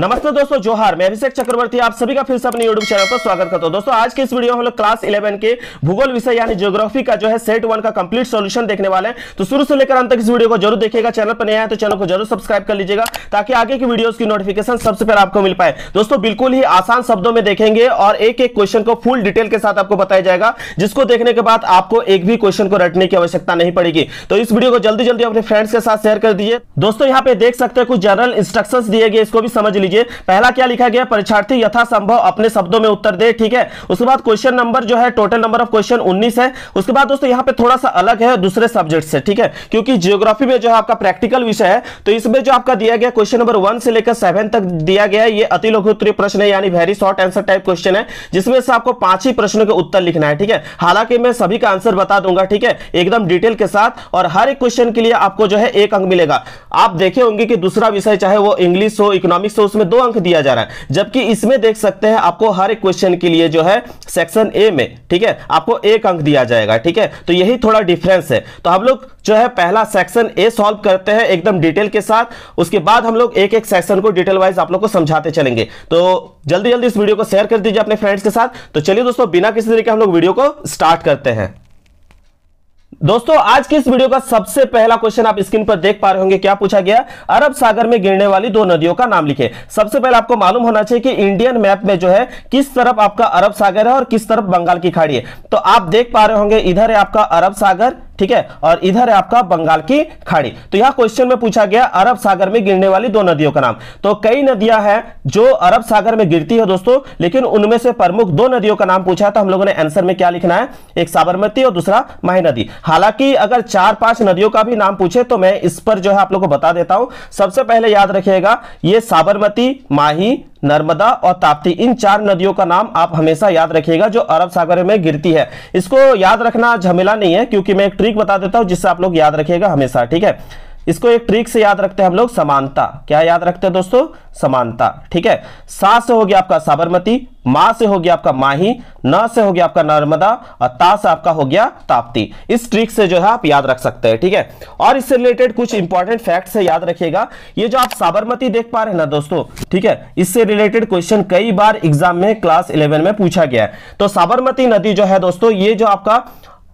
नमस्ते दोस्तों जोहार मैं अभिषेक चक्रवर्ती आप सभी का फिर से अपने यूट्यूब चैनल पर स्वागत करता हूं दोस्तों आज के इस वीडियो में हम लोग क्लास 11 के भूगोल विषय यानी ज्योग्राफी का जो है सेट वन का कंप्लीट सॉल्यूशन देखने वाले हैं तो शुरू से लेकर अंत तक इस वीडियो को जरूर देखिएगा चैनल पर नया है तो चैनल को जरूर सब्सक्राइब कर लीजिएगा ताकि आगे की वीडियो की नोटिफिकेशन सबसे पहले आपको मिल पाए दोस्तों बिल्कुल ही आसान शब्दों में देखेंगे और एक एक क्वेश्चन को फुल डिटेल के साथ आपको बताया जाएगा जिसको देखने के बाद आपको एक भी क्वेश्चन को रटने की आवश्यकता नहीं पड़ेगी तो इस वीडियो को जल्दी जल्दी अपने फ्रेंड्स के साथ शेयर कर दीजिए दोस्तों यहाँ पे देख सकते हैं कुछ जनरल इंस्ट्रक्शन दिए गए इसको भी समझ लीजिए पहला क्या लिखा गया परीक्षार्थी यथासंभव अपने शब्दों में उत्तर दे ठीक है उसके बाद क्वेश्चन नंबर जो है टोटल नंबर ऑफ क्वेश्चन उन्नीस है उसके बाद दोस्तों यहाँ पे थोड़ा सा अलग है दूसरे सब्जेक्ट से ठीक है क्योंकि जियोग्राफी में जो है आपका प्रैक्टिकल विषय है तो इसमें जो आपका दिया गया क्वेश्चन नंबर वन से लेकर सेवन तक दिया गया ये अति लघुत्री प्रश्न है यानी very short answer type question है जिसमें से आपको पांच ही प्रश्नों के उत्तर लिखना है ठीक है हालांकि मैं सभी का आंसर बता दूंगा ठीक है एकदम डिटेल के साथ और हर एक क्वेश्चन के लिए आपको जो है एक अंक मिलेगा आप देखे होंगे कि दूसरा विषय चाहे वो इंग्लिश हो इकोनॉमिक्स हो उसमें दो अंक दिया जा रहा है जबकि इसमें देख सकते हैं आपको हर एक क्वेश्चन के लिए जो है सेक्शन ए में ठीक है आपको एक अंक दिया जाएगा ठीक है तो यही थोड़ा डिफरेंस है तो हम लोग जो है पहला सेक्शन ए सॉल्व करते हैं एकदम डिटेल के साथ उसके बाद हम लोग एक एक सेक्शन को डिटेल वाइज आप लोग को समझाते चलेंगे तो जल्दी जल्दी इस वीडियो को शेयर कर दीजिए अपने फ्रेंड्स के साथ तो चलिए दोस्तों बिना किसी तरीके हम लोग वीडियो को स्टार्ट करते हैं दोस्तों आज की इस वीडियो का सबसे पहला क्वेश्चन आप स्क्रीन पर देख पा रहे होंगे क्या पूछा गया अरब सागर में गिरने वाली दो नदियों का नाम लिखे सबसे पहले आपको मालूम होना चाहिए कि इंडियन मैप में जो है किस तरफ आपका अरब सागर है और किस तरफ बंगाल की खाड़ी है तो आप देख पा रहे होंगे इधर है आपका अरब सागर ठीक है और इधर है आपका बंगाल की खाड़ी तो यह क्वेश्चन में पूछा गया अरब सागर में गिरने वाली दो नदियों का नाम तो कई नदियां हैं जो अरब सागर में गिरती है दोस्तों लेकिन उनमें से प्रमुख दो नदियों का नाम पूछा है तो हम लोगों ने आंसर में क्या लिखना है एक साबरमती और दूसरा माही नदी हालांकि अगर चार पांच नदियों का भी नाम पूछे तो मैं इस पर जो है आप लोग को बता देता हूं सबसे पहले याद रखिएगा ये साबरमती माही नर्मदा और ताप्ती इन चार नदियों का नाम आप हमेशा याद रखिएगा जो अरब सागर में गिरती है इसको याद रखना झमेला नहीं है क्योंकि मैं एक ट्रिक बता देता हूं जिससे आप लोग याद रखिएगा हमेशा ठीक है इसको एक ट्रिक से याद रखते हैं हम लोग समानता क्या याद रखते हैं दोस्तों समानता ठीक है सा से हो गया आपका साबरमती मा से हो गया आपका माही न से हो गया आपका नर्मदा और ता से आपका हो गया ताप्ती इस ट्रिक से जो है आप याद रख सकते हैं ठीक है और इससे रिलेटेड कुछ इंपॉर्टेंट फैक्ट से याद रखिएगा ये जो आप साबरमती देख पा रहे हैं ना दोस्तों ठीक है इससे रिलेटेड क्वेश्चन कई बार एग्जाम में क्लास इलेवन में पूछा गया है तो साबरमती नदी जो है दोस्तों ये जो आपका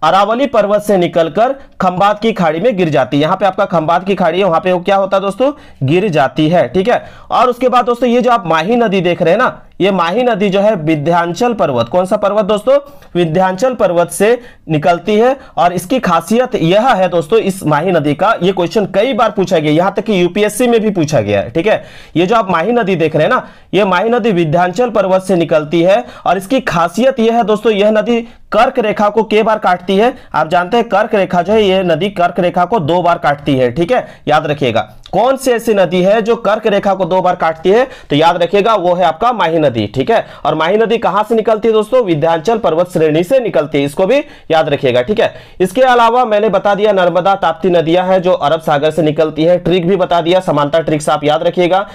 अरावली पर्वत से निकलकर खंबात की खाड़ी में गिर जाती है यहाँ पे आपका खंबात की खाड़ी है वहां पे वो क्या होता है दोस्तों गिर जाती है ठीक है और उसके बाद दोस्तों ये जो आप माही नदी देख रहे हैं ना ये माही नदी जो है विध्यांचल पर्वत कौन सा पर्वत दोस्तों विध्यांचल पर्वत से निकलती है और इसकी खासियत यह है दोस्तों इस माही नदी का ये क्वेश्चन कई बार पूछा गया यहां तक कि यूपीएससी में भी पूछा गया है ठीक है ये जो आप माही नदी देख रहे हैं ना ये माही नदी विध्यांचल पर्वत से निकलती है और इसकी खासियत यह है दोस्तों यह नदी कर्क रेखा को कई बार काटती है आप जानते हैं कर्क रेखा जो है यह नदी कर्क रेखा को दो बार काटती है ठीक है याद रखिएगा कौन सी ऐसी नदी है जो कर्क रेखा को दो बार काटती है तो याद रखिएगा वो है आपका माही नदी नदी ठीक है और माही नदी कहां से निकलती है दोस्तों विध्यांचल पर्वत श्रेणी से निकलती है इसको भी याद रखिएगा ठीक है इसके अलावा मैंने बता दिया नर्मदा ताप्ती नदियां है जो अरब सागर से निकलती है ट्रिक भी बता दिया समानता ट्रिक्स आप याद रखिएगा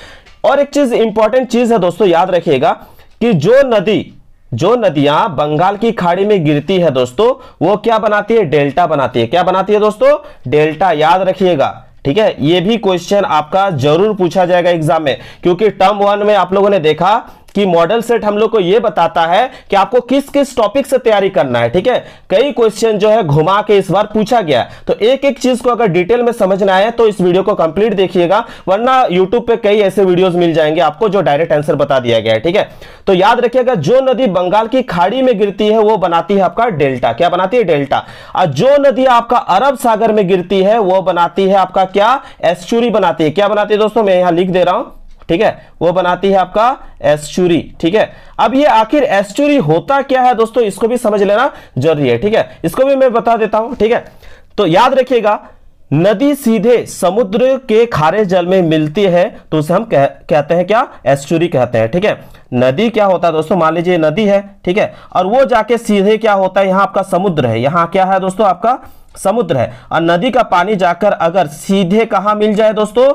और एक चीज इंपॉर्टेंट चीज है दोस्तों याद रखिएगा कि जो नदी जो नदियां बंगाल की खाड़ी में गिरती है दोस्तों वो क्या बनाती है डेल्टा बनाती है क्या बनाती है दोस्तों डेल्टा याद रखिएगा ठीक है ये भी क्वेश्चन आपका जरूर पूछा जाएगा एग्जाम में क्योंकि टर्म वन में आप लोगों ने देखा कि मॉडल सेट हम लोग को यह बताता है कि आपको किस किस टॉपिक से तैयारी करना है ठीक है कई क्वेश्चन जो है घुमा के इस बार पूछा गया तो एक एक चीज को अगर डिटेल में समझना है तो इस वीडियो को कंप्लीट देखिएगा वरना यूट्यूब पे कई ऐसे वीडियो मिल जाएंगे आपको जो डायरेक्ट आंसर बता दिया गया है ठीक है तो याद रखिएगा जो नदी बंगाल की खाड़ी में गिरती है वो बनाती है आपका डेल्टा क्या बनाती है डेल्टा और जो नदी आपका अरब सागर में गिरती है वो बनाती है आपका क्या एस्चुरी बनाती है क्या बनाती है दोस्तों मैं यहां लिख दे रहा हूं ठीक है वो बनाती है आपका एस्चुरी ठीक है अब ये आखिर एस्चुरी होता क्या है दोस्तों इसको भी समझ लेना जरूरी है ठीक है इसको भी मैं बता देता हूं ठीक है तो याद रखिएगा नदी सीधे समुद्र के खारे जल में मिलती है तो उसे हम कह, कहते हैं क्या एस्चुरी कहते हैं ठीक है नदी क्या होता है दोस्तों मान लीजिए नदी है ठीक है और वो जाके सीधे क्या होता है यहाँ आपका समुद्र है यहाँ क्या है दोस्तों आपका समुद्र है और नदी का पानी जाकर अगर सीधे कहाँ मिल जाए दोस्तों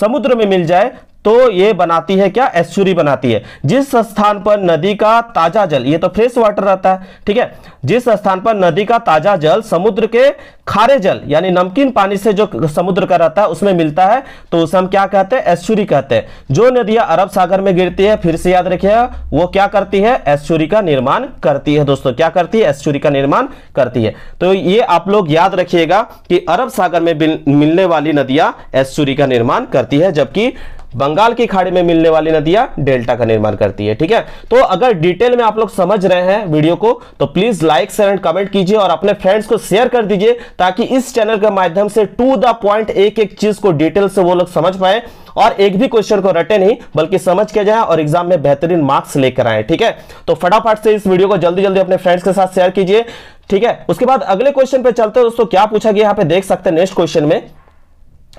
समुद्र में मिल जाए तो ये बनाती है क्या एस्चुरी बनाती है जिस स्थान पर नदी का ताजा जल ये तो फ्रेश वाटर रहता है ठीक है जिस स्थान पर नदी का ताजा जल समुद्र के खारे जल यानी नमकीन पानी से जो समुद्र का रहता है उसमें मिलता है तो उसे हम क्या कहते हैं एस्चुरी कहते हैं जो नदियां अरब सागर में गिरती है फिर से याद रखिएगा वो क्या करती है एस्चुरी का निर्माण करती है दोस्तों क्या करती है एस्चुरी का निर्माण करती है तो ये आप लोग याद रखिएगा कि अरब सागर में मिलने वाली नदियां एस्चुरी का निर्माण करती है जबकि बंगाल की खाड़ी में मिलने वाली नदियां डेल्टा का निर्माण करती है ठीक है तो अगर डिटेल में आप लोग समझ रहे हैं वीडियो को तो please like share and comment कीजिए और अपने फ्रेंड्स को शेयर कर दीजिए ताकि इस चैनल के माध्यम से टू द पॉइंट एक एक चीज को डिटेल से वो लोग समझ पाए और एक भी क्वेश्चन को रटे नहीं बल्कि समझ के जाए और एग्जाम में बेहतरीन मार्क्स लेकर आए ठीक है तो फटाफट से इस वीडियो को जल्दी जल्दी अपने फ्रेंड्स के साथ शेयर कीजिए ठीक है उसके बाद अगले क्वेश्चन पे चलते हैं दोस्तों क्या पूछा गया यहां पे देख सकते हैं नेक्स्ट क्वेश्चन में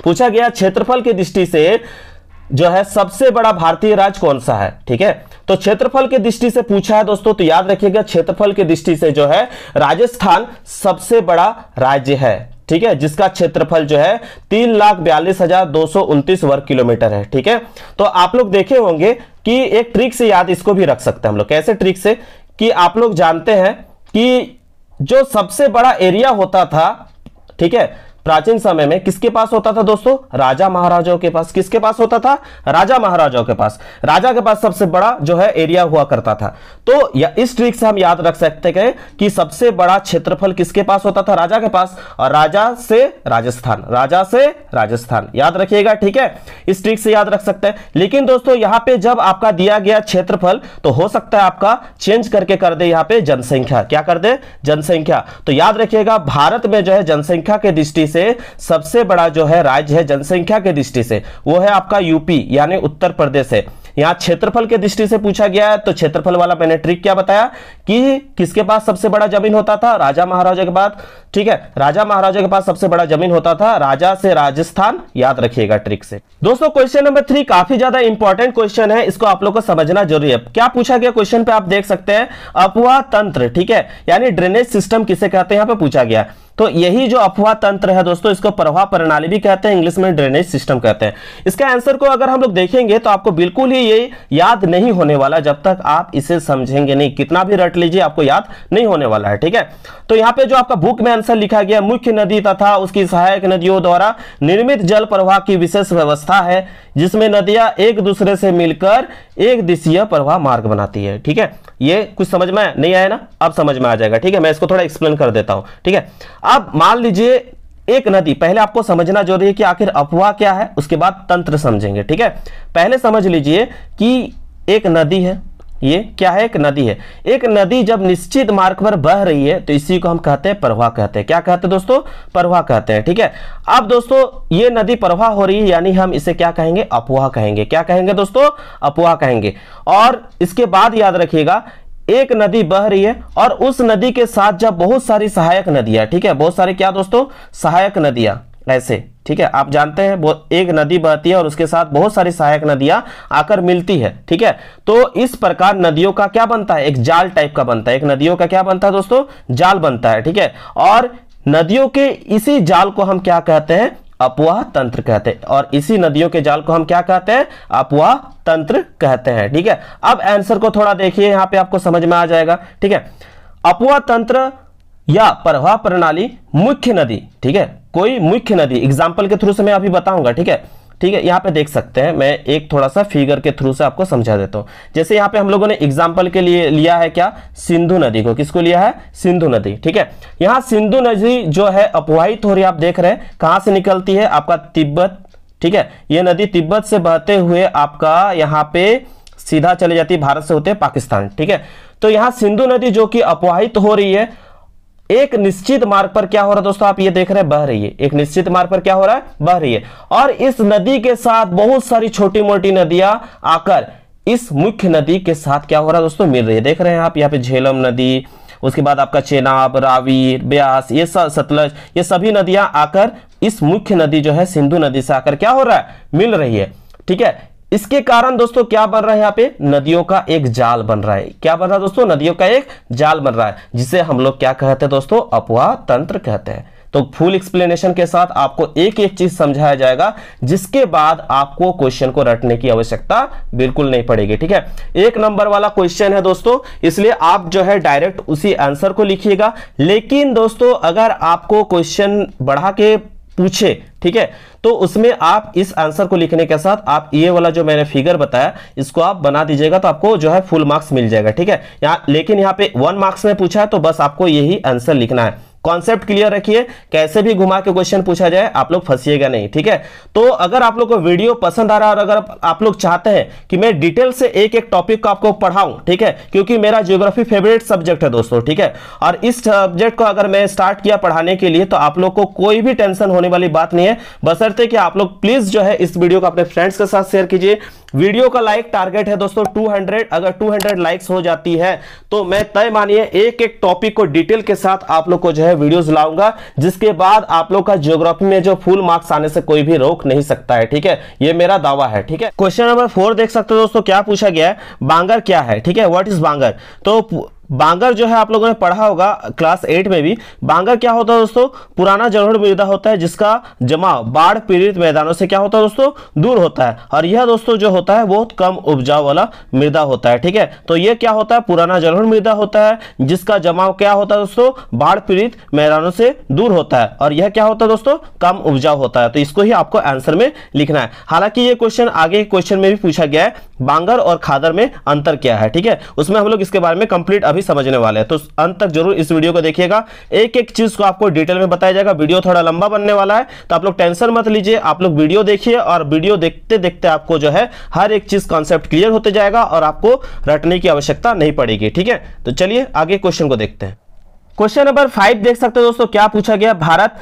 पूछा गया क्षेत्रफल की दृष्टि से जो है सबसे बड़ा भारतीय राज्य कौन सा है ठीक है तो क्षेत्रफल की दृष्टि से पूछा है दोस्तों तो याद रखिएगा क्षेत्रफल की दृष्टि से जो है राजस्थान सबसे बड़ा राज्य है ठीक है जिसका क्षेत्रफल जो है तीन लाख बयालीस हजार दो सौ उनतीस वर्ग किलोमीटर है ठीक है तो आप लोग देखे होंगे कि एक ट्रिक से याद इसको भी रख सकते हैं हम लोग कैसे ट्रिक से कि आप लोग जानते हैं कि जो सबसे बड़ा एरिया होता था ठीक है प्राचीन समय में किसके पास होता था दोस्तों राजा महाराजाओं के पास किसके पास होता था राजा महाराजाओं के पास राजा के पास सबसे बड़ा जो है एरिया हुआ करता था तो इस ट्रिक से हम याद रख सकते हैं कि सबसे बड़ा क्षेत्रफल किसके पास होता था राजा के पास और राजा से राजस्थान राजा से राजस्थान याद रखिएगा ठीक है इस ट्रिक से याद रख सकते हैं लेकिन दोस्तों यहां पे जब आपका दिया गया क्षेत्रफल तो हो सकता है आपका चेंज करके कर दे यहां पे जनसंख्या क्या कर दे जनसंख्या तो याद रखिएगा भारत में जो है जनसंख्या के दृष्टि से सबसे बड़ा जो है राज्य है जनसंख्या के दृष्टि से वो है आपका यूपी यानी उत्तर प्रदेश है यहाँ क्षेत्रफल के दृष्टि से पूछा गया है तो क्षेत्रफल वाला मैंने ट्रिक क्या बताया कि किसके पास सबसे बड़ा जमीन होता था राजा महाराजा के बाद ठीक है राजा महाराजा के पास सबसे बड़ा जमीन होता था राजा से राजस्थान याद रखिएगा ट्रिक से दोस्तों क्वेश्चन नंबर थ्री काफी ज्यादा इंपॉर्टेंट क्वेश्चन है इसको आप लोग को समझना जरूरी है क्या पूछा गया क्वेश्चन पे आप देख सकते हैं अपवा तंत्र ठीक है यानी ड्रेनेज सिस्टम किसे कहते हैं यहाँ पे पूछा गया तो यही जो अफवाह तंत्र है दोस्तों इसको प्रवाह प्रणाली भी कहते हैं इंग्लिश में ड्रेनेज सिस्टम कहते हैं इसका आंसर को अगर हम लोग देखेंगे तो आपको बिल्कुल ही ये याद नहीं होने वाला जब तक आप इसे समझेंगे नहीं कितना भी रट लीजिए आपको याद नहीं होने वाला है ठीक है तो यहाँ पे जो आपका बुक में आंसर लिखा गया मुख्य नदी तथा उसकी सहायक नदियों द्वारा निर्मित जल प्रवाह की विशेष व्यवस्था है जिसमें नदियां एक दूसरे से मिलकर एक दिशीय प्रवाह मार्ग बनाती है ठीक है ये कुछ समझ में नहीं आया ना अब समझ में आ जाएगा ठीक है मैं इसको थोड़ा एक्सप्लेन कर देता हूं ठीक है अब मान लीजिए एक नदी पहले आपको समझना जरूरी है कि आखिर अफवाह क्या है उसके बाद तंत्र समझेंगे ठीक है पहले समझ लीजिए कि एक नदी है ये क्या है एक नदी है एक नदी जब निश्चित मार्ग पर बह रही है तो इसी को हम कहते हैं प्रवाह कहते हैं क्या कहते हैं दोस्तों प्रवाह कहते हैं ठीक है अब दोस्तों ये नदी प्रवाह हो रही है यानी हम इसे क्या कहेंगे अपवाह कहेंगे क्या कहेंगे दोस्तों अपवाह कहेंगे और इसके बाद याद रखिएगा एक नदी बह रही है और उस नदी के साथ जब बहुत सारी सहायक नदियां ठीक है बहुत सारी क्या दोस्तों सहायक नदियां ऐसे ठीक है आप जानते हैं एक नदी बहती है और उसके साथ बहुत सारी सहायक नदियां आकर मिलती है ठीक है तो इस प्रकार नदियों का क्या बनता है एक जाल टाइप का बनता है एक नदियों का क्या बनता है दोस्तों जाल बनता है ठीक है और नदियों के इसी जाल को हम क्या कहते हैं अपवाह तंत्र कहते हैं और इसी नदियों के जाल को हम क्या कहते हैं अपवाह तंत्र कहते हैं ठीक है अब आंसर को थोड़ा देखिए यहां पे आपको समझ में आ जाएगा ठीक है अपवाह तंत्र या प्रवाह प्रणाली मुख्य नदी ठीक है कोई मुख्य नदी एग्जाम्पल के थ्रू से मैं अभी बताऊंगा ठीक है ठीक है यहाँ पे देख सकते हैं मैं एक थोड़ा सा फिगर के थ्रू से आपको समझा देता हूँ जैसे यहाँ पे हम लोगों ने एग्जाम्पल के लिए लिया है क्या सिंधु नदी को किसको लिया है सिंधु नदी ठीक है यहाँ सिंधु नदी जो है अपवाहित हो रही आप देख रहे हैं कहाँ से निकलती है आपका तिब्बत ठीक है ये नदी तिब्बत से बहते हुए आपका यहाँ पे सीधा चली जाती है भारत से होते पाकिस्तान ठीक है तो यहाँ सिंधु नदी जो कि अपवाहित हो रही है एक निश्चित मार्ग पर क्या हो रहा है दोस्तों आप ये देख रहे हैं बह रही है एक निश्चित मार्ग पर क्या हो रहा है बह रही है और इस नदी के साथ बहुत सारी छोटी मोटी नदियां आकर इस मुख्य नदी के साथ क्या हो रहा है दोस्तों मिल रही है देख रहे हैं आप यहाँ पे झेलम नदी उसके बाद आपका चेनाब रावी ब्यास ये सब सतलज ये सभी नदियां आकर इस मुख्य नदी जो है सिंधु नदी से आकर क्या हो रहा है मिल रही है ठीक है इसके कारण दोस्तों क्या बन रहा है यहाँ पे नदियों का एक जाल बन रहा है क्या बन रहा है दोस्तों नदियों का एक जाल बन रहा है जिसे हम लोग क्या कहते हैं दोस्तों अपवाह तंत्र कहते हैं तो फुल एक्सप्लेनेशन के साथ आपको एक एक चीज समझाया जाएगा जिसके बाद आपको क्वेश्चन को रटने की आवश्यकता बिल्कुल नहीं पड़ेगी ठीक है एक नंबर वाला क्वेश्चन है दोस्तों इसलिए आप जो है डायरेक्ट उसी आंसर को लिखिएगा लेकिन दोस्तों अगर आपको क्वेश्चन बढ़ा के पूछे ठीक है तो उसमें आप इस आंसर को लिखने के साथ आप ये वाला जो मैंने फिगर बताया इसको आप बना दीजिएगा तो आपको जो है फुल मार्क्स मिल जाएगा ठीक है यहाँ लेकिन यहाँ पे वन मार्क्स में पूछा है तो बस आपको यही आंसर लिखना है कॉन्सेप्ट क्लियर रखिए कैसे भी घुमा के क्वेश्चन पूछा जाए आप लोग फंसिएगा नहीं ठीक है तो अगर आप लोग को वीडियो पसंद आ रहा है और अगर आप लोग चाहते हैं कि मैं डिटेल से एक एक टॉपिक को आपको पढ़ाऊं ठीक है क्योंकि मेरा ज्योग्राफी फेवरेट सब्जेक्ट है दोस्तों ठीक है और इस सब्जेक्ट को अगर मैं स्टार्ट किया पढ़ाने के लिए तो आप लोग को कोई भी टेंशन होने वाली बात नहीं है बसरते कि आप लोग प्लीज जो है इस वीडियो को अपने फ्रेंड्स के साथ शेयर कीजिए वीडियो का लाइक टारगेट है दोस्तों 200 अगर 200 लाइक्स हो जाती है तो मैं तय मानिए एक एक टॉपिक को डिटेल के साथ आप लोग को जो है वीडियोस लाऊंगा जिसके बाद आप लोग का ज्योग्राफी में जो फुल मार्क्स आने से कोई भी रोक नहीं सकता है ठीक है ये मेरा दावा है ठीक है क्वेश्चन नंबर फोर देख सकते हो दोस्तों क्या पूछा गया है बांगर क्या है ठीक है वट इज बांगर तो बांगर जो है आप लोगों ने पढ़ा होगा क्लास एट में भी बांगर क्या होता है दोस्तों पुराना जलोढ़ मृदा होता है जिसका जमाव बाढ़ पीड़ित मैदानों से क्या होता है दोस्तों दूर होता है और यह दोस्तों जो होता है बहुत कम उपजाऊ वाला मृदा होता है ठीक है तो यह क्या होता है पुराना जलोढ़ मृदा होता है जिसका जमाव क्या होता है दोस्तों बाढ़ पीड़ित मैदानों से दूर होता है और यह क्या होता है दोस्तों कम उपजाऊ होता है तो इसको ही आपको आंसर में लिखना है हालांकि ये क्वेश्चन आगे क्वेश्चन में भी पूछा गया है बांगर और खादर में अंतर क्या है ठीक है उसमें हम लोग इसके बारे में कंप्लीट अभी समझने वाले हैं तो अंत तक जरूर इस वीडियो को देखिएगा एक एक चीज़ को आपको डिटेल में बताया जाएगा वीडियो थोड़ा लंबा बनने वाला है तो आप लोग टेंशन मत लीजिए आप लोग वीडियो देखिए और वीडियो देखते देखते आपको जो है हर एक चीज़ कॉन्सेप्ट क्लियर होते जाएगा और आपको रटने की आवश्यकता नहीं पड़ेगी ठीक है तो चलिए आगे क्वेश्चन को देखते हैं क्वेश्चन नंबर फाइव देख सकते हो दोस्तों क्या पूछा गया भारत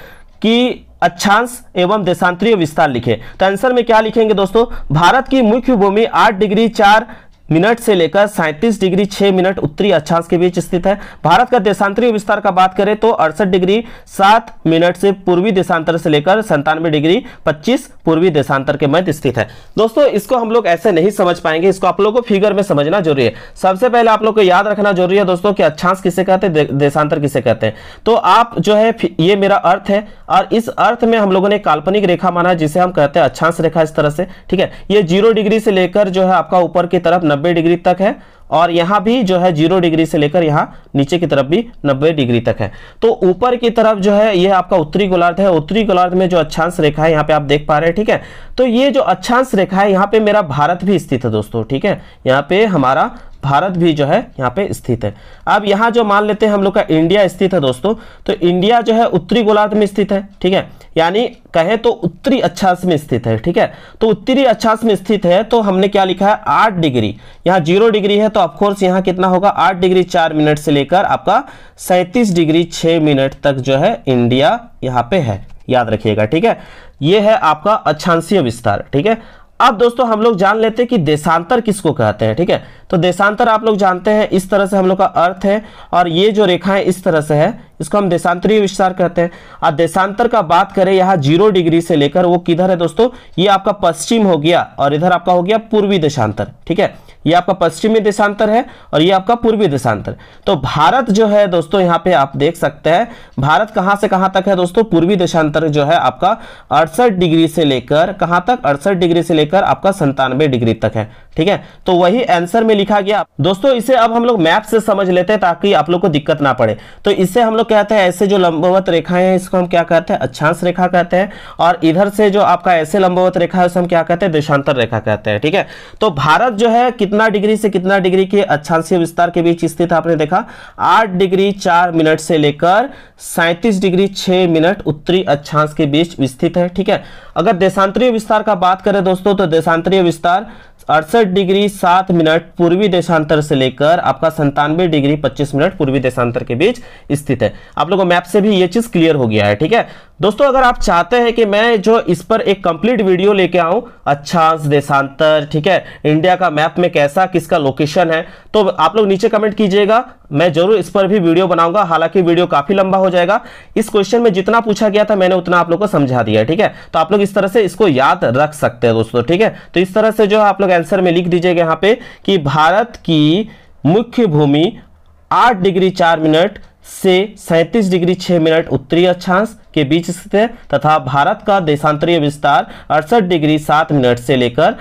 की अक्षांश एवं देशांतरीय विस्तार लिखें तो आंसर में क्या लिखेंगे दोस्तों भारत की मुख्य भूमि आठ डिग्री चार मिनट से लेकर सैंतीस डिग्री छह मिनट उत्तरी अक्षांश के बीच स्थित है भारत का देशांतरीय विस्तार का बात करें तो अड़सठ डिग्री सात मिनट से पूर्वी देशांतर से लेकर संतानवे डिग्री पच्चीस पूर्वी देशांतर के मध्य स्थित है दोस्तों इसको हम लोग ऐसे नहीं समझ पाएंगे इसको आप लोग को फिगर में समझना जरूरी है सबसे पहले आप लोग को याद रखना जरूरी है दोस्तों कि अक्षांश किसे कहते हैं देशांतर किसे कहते हैं तो आप जो है ये मेरा अर्थ है और इस अर्थ में हम लोगों ने काल्पनिक रेखा माना जिसे हम कहते हैं अक्षांश रेखा इस तरह से ठीक है ये जीरो डिग्री से लेकर जो है आपका ऊपर की तरफ नब्बे 90 डिग्री तक है और यहाँ भी जो है जीरो डिग्री से लेकर यहाँ नीचे की तरफ भी 90 डिग्री तक है तो ऊपर की तरफ जो है ये आपका उत्तरी गोलार्ध है उत्तरी गोलार्ध में जो अच्छांश रेखा है यहाँ पे आप देख पा रहे हैं ठीक है तो ये जो अच्छांश रेखा है यहाँ पे मेरा भारत भी स्थित है दोस्तों ठीक है यहाँ पे हमारा भारत भी जो है यहाँ पे स्थित है अब यहाँ जो मान लेते हैं हम लोग का इंडिया स्थित है दोस्तों तो इंडिया जो है उत्तरी गोलार्ध में स्थित है ठीक है यानी कहें तो उत्तरी अक्षांश में स्थित है ठीक है तो उत्तरी अक्षांश में स्थित है तो हमने क्या लिखा है आठ डिग्री यहाँ जीरो डिग्री है तो ऑफकोर्स यहाँ कितना होगा आठ डिग्री चार मिनट से लेकर आपका सैंतीस डिग्री छः मिनट तक जो है इंडिया यहाँ पे है याद रखिएगा ठीक है ये है आपका अक्षांशीय विस्तार ठीक है अब दोस्तों हम लोग जान लेते हैं कि देशांतर किसको कहते हैं ठीक है तो देशांतर आप लोग जानते हैं इस तरह से हम लोग का अर्थ है और ये जो रेखाएं इस तरह से है इसको हम देशांतरीय विस्तार कहते हैं और देशांतर का बात करें यहाँ जीरो डिग्री से लेकर वो किधर है दोस्तों ये आपका पश्चिम हो गया और इधर आपका हो गया पूर्वी देशांतर ठीक है ये आपका पश्चिमी देशांतर है और ये आपका पूर्वी देशांतर तो भारत जो है दोस्तों यहाँ पे आप देख सकते हैं भारत कहाँ से कहाँ तक है दोस्तों पूर्वी देशांतर जो है आपका अड़सठ डिग्री से लेकर कहाँ तक अड़सठ डिग्री से लेकर आपका संतानवे डिग्री तक है ठीक है तो वही आंसर में लिखा गया दोस्तों इसे अब हम लोग मैप से समझ लेते हैं ताकि आप लोग को दिक्कत ना पड़े तो इससे हम लोग कहते हैं ऐसे जो लंबवत रेखाएं हैं इसको हम क्या कहते हैं अच्छांश रेखा कहते हैं और इधर से जो आपका ऐसे लंबवत रेखा है उसे हम क्या कहते हैं देशांतर रेखा कहते हैं ठीक है तो भारत जो है कितना डिग्री से कितना डिग्री के अक्षांशीय विस्तार के बीच स्थित आपने देखा आठ डिग्री चार मिनट से लेकर सैंतीस डिग्री छह मिनट उत्तरी अक्षांश के बीच स्थित है ठीक है अगर देशांतरीय विस्तार का बात करें दोस्तों तो देशांतरीय विस्तार अड़सठ डिग्री सात मिनट पूर्वी देशांतर से लेकर आपका संतानवे डिग्री पच्चीस मिनट पूर्वी देशांतर के बीच स्थित है आप लोगों को मैप से भी ये चीज क्लियर हो गया है ठीक है दोस्तों अगर आप चाहते हैं कि मैं जो इस पर एक कंप्लीट वीडियो लेके आऊं अच्छांश देशांतर ठीक है इंडिया का मैप में कैसा किसका लोकेशन है तो आप लोग नीचे कमेंट कीजिएगा मैं जरूर इस पर भी वीडियो बनाऊंगा हालांकि वीडियो काफी लंबा हो जाएगा इस क्वेश्चन में जितना पूछा गया था मैंने उतना आप लोग को समझा दिया ठीक है तो आप लोग इस तरह से इसको याद रख सकते हैं दोस्तों ठीक है तो इस तरह से जो आप लोग आंसर में लिख दीजिएगा यहाँ पे कि भारत की मुख्य भूमि आठ डिग्री चार मिनट से सैंतीस डिग्री 6 मिनट उत्तरी अक्षांश के बीच स्थित है तथा भारत का देशांतरीय विस्तार अड़सठ डिग्री सात मिनट से लेकर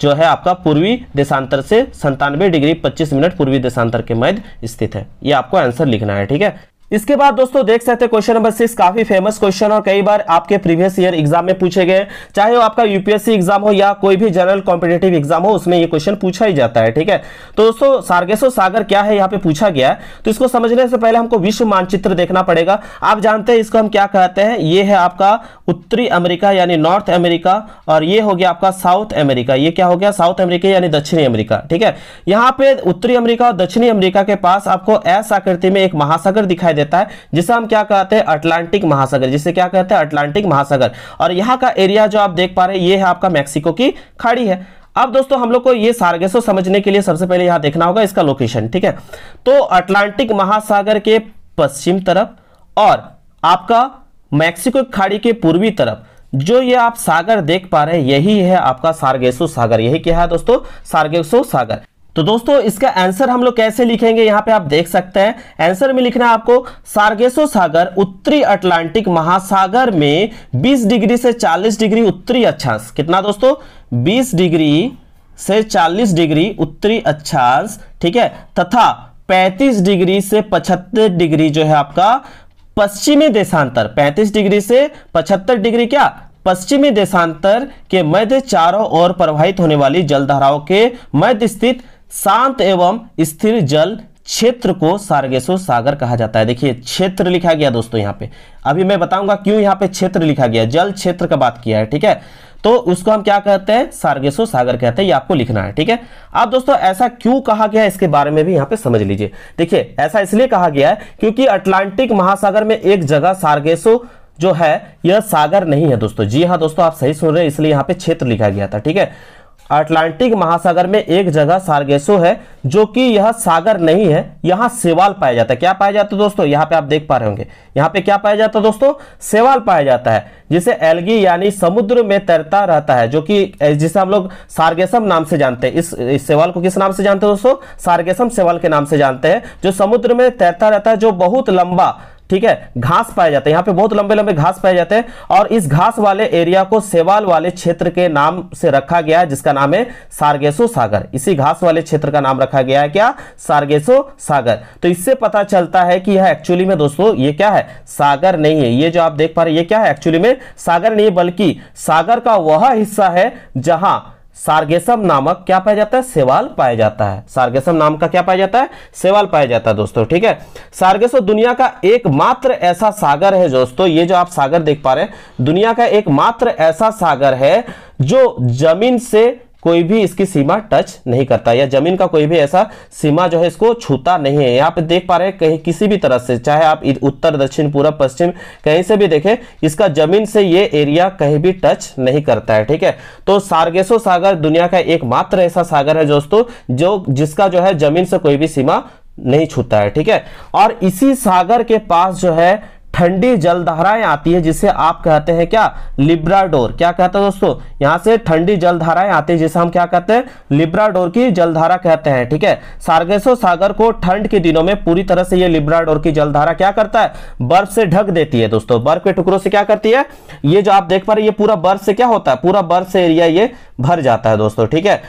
जो है आपका पूर्वी देशांतर से संतानवे डिग्री पच्चीस मिनट पूर्वी देशांतर के मध्य स्थित है ये आपको आंसर लिखना है ठीक है इसके बाद दोस्तों देख सकते हैं क्वेश्चन नंबर सिक्स काफी फेमस क्वेश्चन और कई बार आपके प्रीवियस ईयर एग्जाम में पूछे गए चाहे वो आपका यूपीएससी एग्जाम हो या कोई भी जनरल कॉम्पिटेटिव एग्जाम हो उसमें ये क्वेश्चन पूछा ही जाता है ठीक है तो दोस्तों सार्गेसो सागर क्या है यहाँ पे पूछा गया तो इसको समझने से पहले हमको विश्व मानचित्र देखना पड़ेगा आप जानते हैं इसको हम क्या कहते हैं ये है आपका उत्तरी अमेरिका यानी नॉर्थ अमेरिका और ये हो गया आपका साउथ अमेरिका ये क्या हो गया साउथ अमेरिका यानी दक्षिणी अमेरिका ठीक है यहाँ पे उत्तरी अमरीका और दक्षिणी अमरीका के पास आपको एस आकृति में एक महासागर दिखाई दिखाई देता है जिसे हम क्या कहते हैं अटलांटिक महासागर जिसे क्या कहते हैं अटलांटिक महासागर और यहाँ का एरिया जो आप देख पा रहे हैं ये है आपका मैक्सिको की खाड़ी है अब दोस्तों हम लोग को ये सार्गेसो समझने के लिए सबसे पहले यहाँ देखना होगा इसका लोकेशन ठीक है तो अटलांटिक महासागर के पश्चिम तरफ और आपका मैक्सिको खाड़ी के पूर्वी तरफ जो ये आप सागर देख पा रहे हैं यही है आपका सार्गेसो सागर यही क्या है दोस्तों सार्गेसो सागर तो दोस्तों इसका आंसर हम लोग कैसे लिखेंगे यहाँ पे आप देख सकते हैं आंसर में लिखना है आपको सार्गेसो सागर उत्तरी अटलांटिक महासागर में 20 डिग्री से 40 डिग्री उत्तरी अक्षांश कितना दोस्तों 20 डिग्री से 40 डिग्री उत्तरी अक्षांश ठीक है तथा 35 डिग्री से 75 डिग्री जो है आपका पश्चिमी देशांतर पैंतीस डिग्री से पचहत्तर डिग्री क्या पश्चिमी देशांतर के मध्य चारों ओर प्रवाहित होने वाली जलधाराओं के मध्य स्थित शांत एवं स्थिर जल क्षेत्र को सारगेसो सागर कहा जाता है देखिए क्षेत्र लिखा गया दोस्तों यहाँ पे अभी मैं बताऊंगा क्यों यहाँ पे क्षेत्र लिखा गया जल क्षेत्र का बात किया है ठीक है तो उसको हम क्या कहते हैं सारगेसो सागर कहते हैं ये आपको लिखना है ठीक है अब दोस्तों ऐसा क्यों कहा गया इसके बारे में भी यहाँ पे समझ लीजिए देखिए ऐसा इसलिए कहा गया है क्योंकि अटलांटिक महासागर में एक जगह सारगेसो जो है यह सागर नहीं है दोस्तों जी हाँ दोस्तों आप सही सुन रहे हैं इसलिए यहाँ पे क्षेत्र लिखा गया था ठीक है अटलांटिक महासागर में एक जगह सार्गेसो है जो कि यह सागर नहीं है यहां सेवाल पाया जाता है क्या पाया जाता है दोस्तों यहाँ पे आप देख पा रहे होंगे यहाँ पे क्या पाया जाता है दोस्तों सेवाल पाया जाता है जिसे एलगी यानी समुद्र में तैरता रहता है जो कि जिसे हम लोग सार्गेसम नाम से जानते हैं इस, इस सेवाल को किस नाम से जानते हैं दोस्तों सार्गेसम सेवाल के नाम से जानते हैं जो समुद्र में तैरता रहता है जो बहुत लंबा ठीक है घास पाए जाते हैं यहाँ पे बहुत लंबे लंबे घास पाए जाते हैं और इस घास वाले एरिया को सेवाल वाले क्षेत्र के नाम से रखा गया है जिसका नाम है सारगेसो सागर इसी घास वाले क्षेत्र का नाम रखा गया है क्या सारगेसो सागर तो इससे पता चलता है कि यह एक्चुअली में दोस्तों ये क्या है सागर नहीं है ये जो आप देख पा रहे ये क्या है एक्चुअली में सागर नहीं बल्कि सागर का वह हिस्सा है जहां सार्गेसम नामक क्या पाया जाता है सेवाल पाया जाता है सार्गेसम नाम का क्या पाया जाता है सेवाल पाया जाता है दोस्तों ठीक है सार्गेसो दुनिया का एकमात्र ऐसा सागर है दोस्तों ये जो आप सागर देख पा रहे हैं दुनिया का एकमात्र ऐसा सागर है जो जमीन से कोई भी इसकी सीमा टच नहीं करता या जमीन का कोई भी ऐसा सीमा जो है इसको छूता नहीं है यहाँ पे देख पा रहे हैं कहीं किसी भी तरह से चाहे आप उत्तर दक्षिण पूर्व पश्चिम कहीं से भी देखें इसका जमीन से ये एरिया कहीं भी टच नहीं करता है ठीक है तो सार्गेसो सागर दुनिया का एकमात्र ऐसा सागर है दोस्तों जो जिसका जो है जमीन से कोई भी सीमा नहीं छूता है ठीक है और इसी सागर के पास जो है ठंडी जलधाराएं आती है जिसे आप कहते हैं क्या लिब्राडोर क्या कहते हैं दोस्तों यहां से ठंडी जलधाराएं आती है जिसे हम क्या कहते हैं लिब्राडोर की जलधारा कहते हैं ठीक है सार्गेसो सागर को ठंड के दिनों में पूरी तरह से ये लिब्राडोर की जलधारा क्या करता है बर्फ से ढक देती है दोस्तों बर्फ के टुकड़ों से क्या करती है ये जो आप देख पा रहे ये पूरा बर्फ से क्या होता है पूरा बर्फ से एरिया ये भर जाता है दोस्तों ठीक है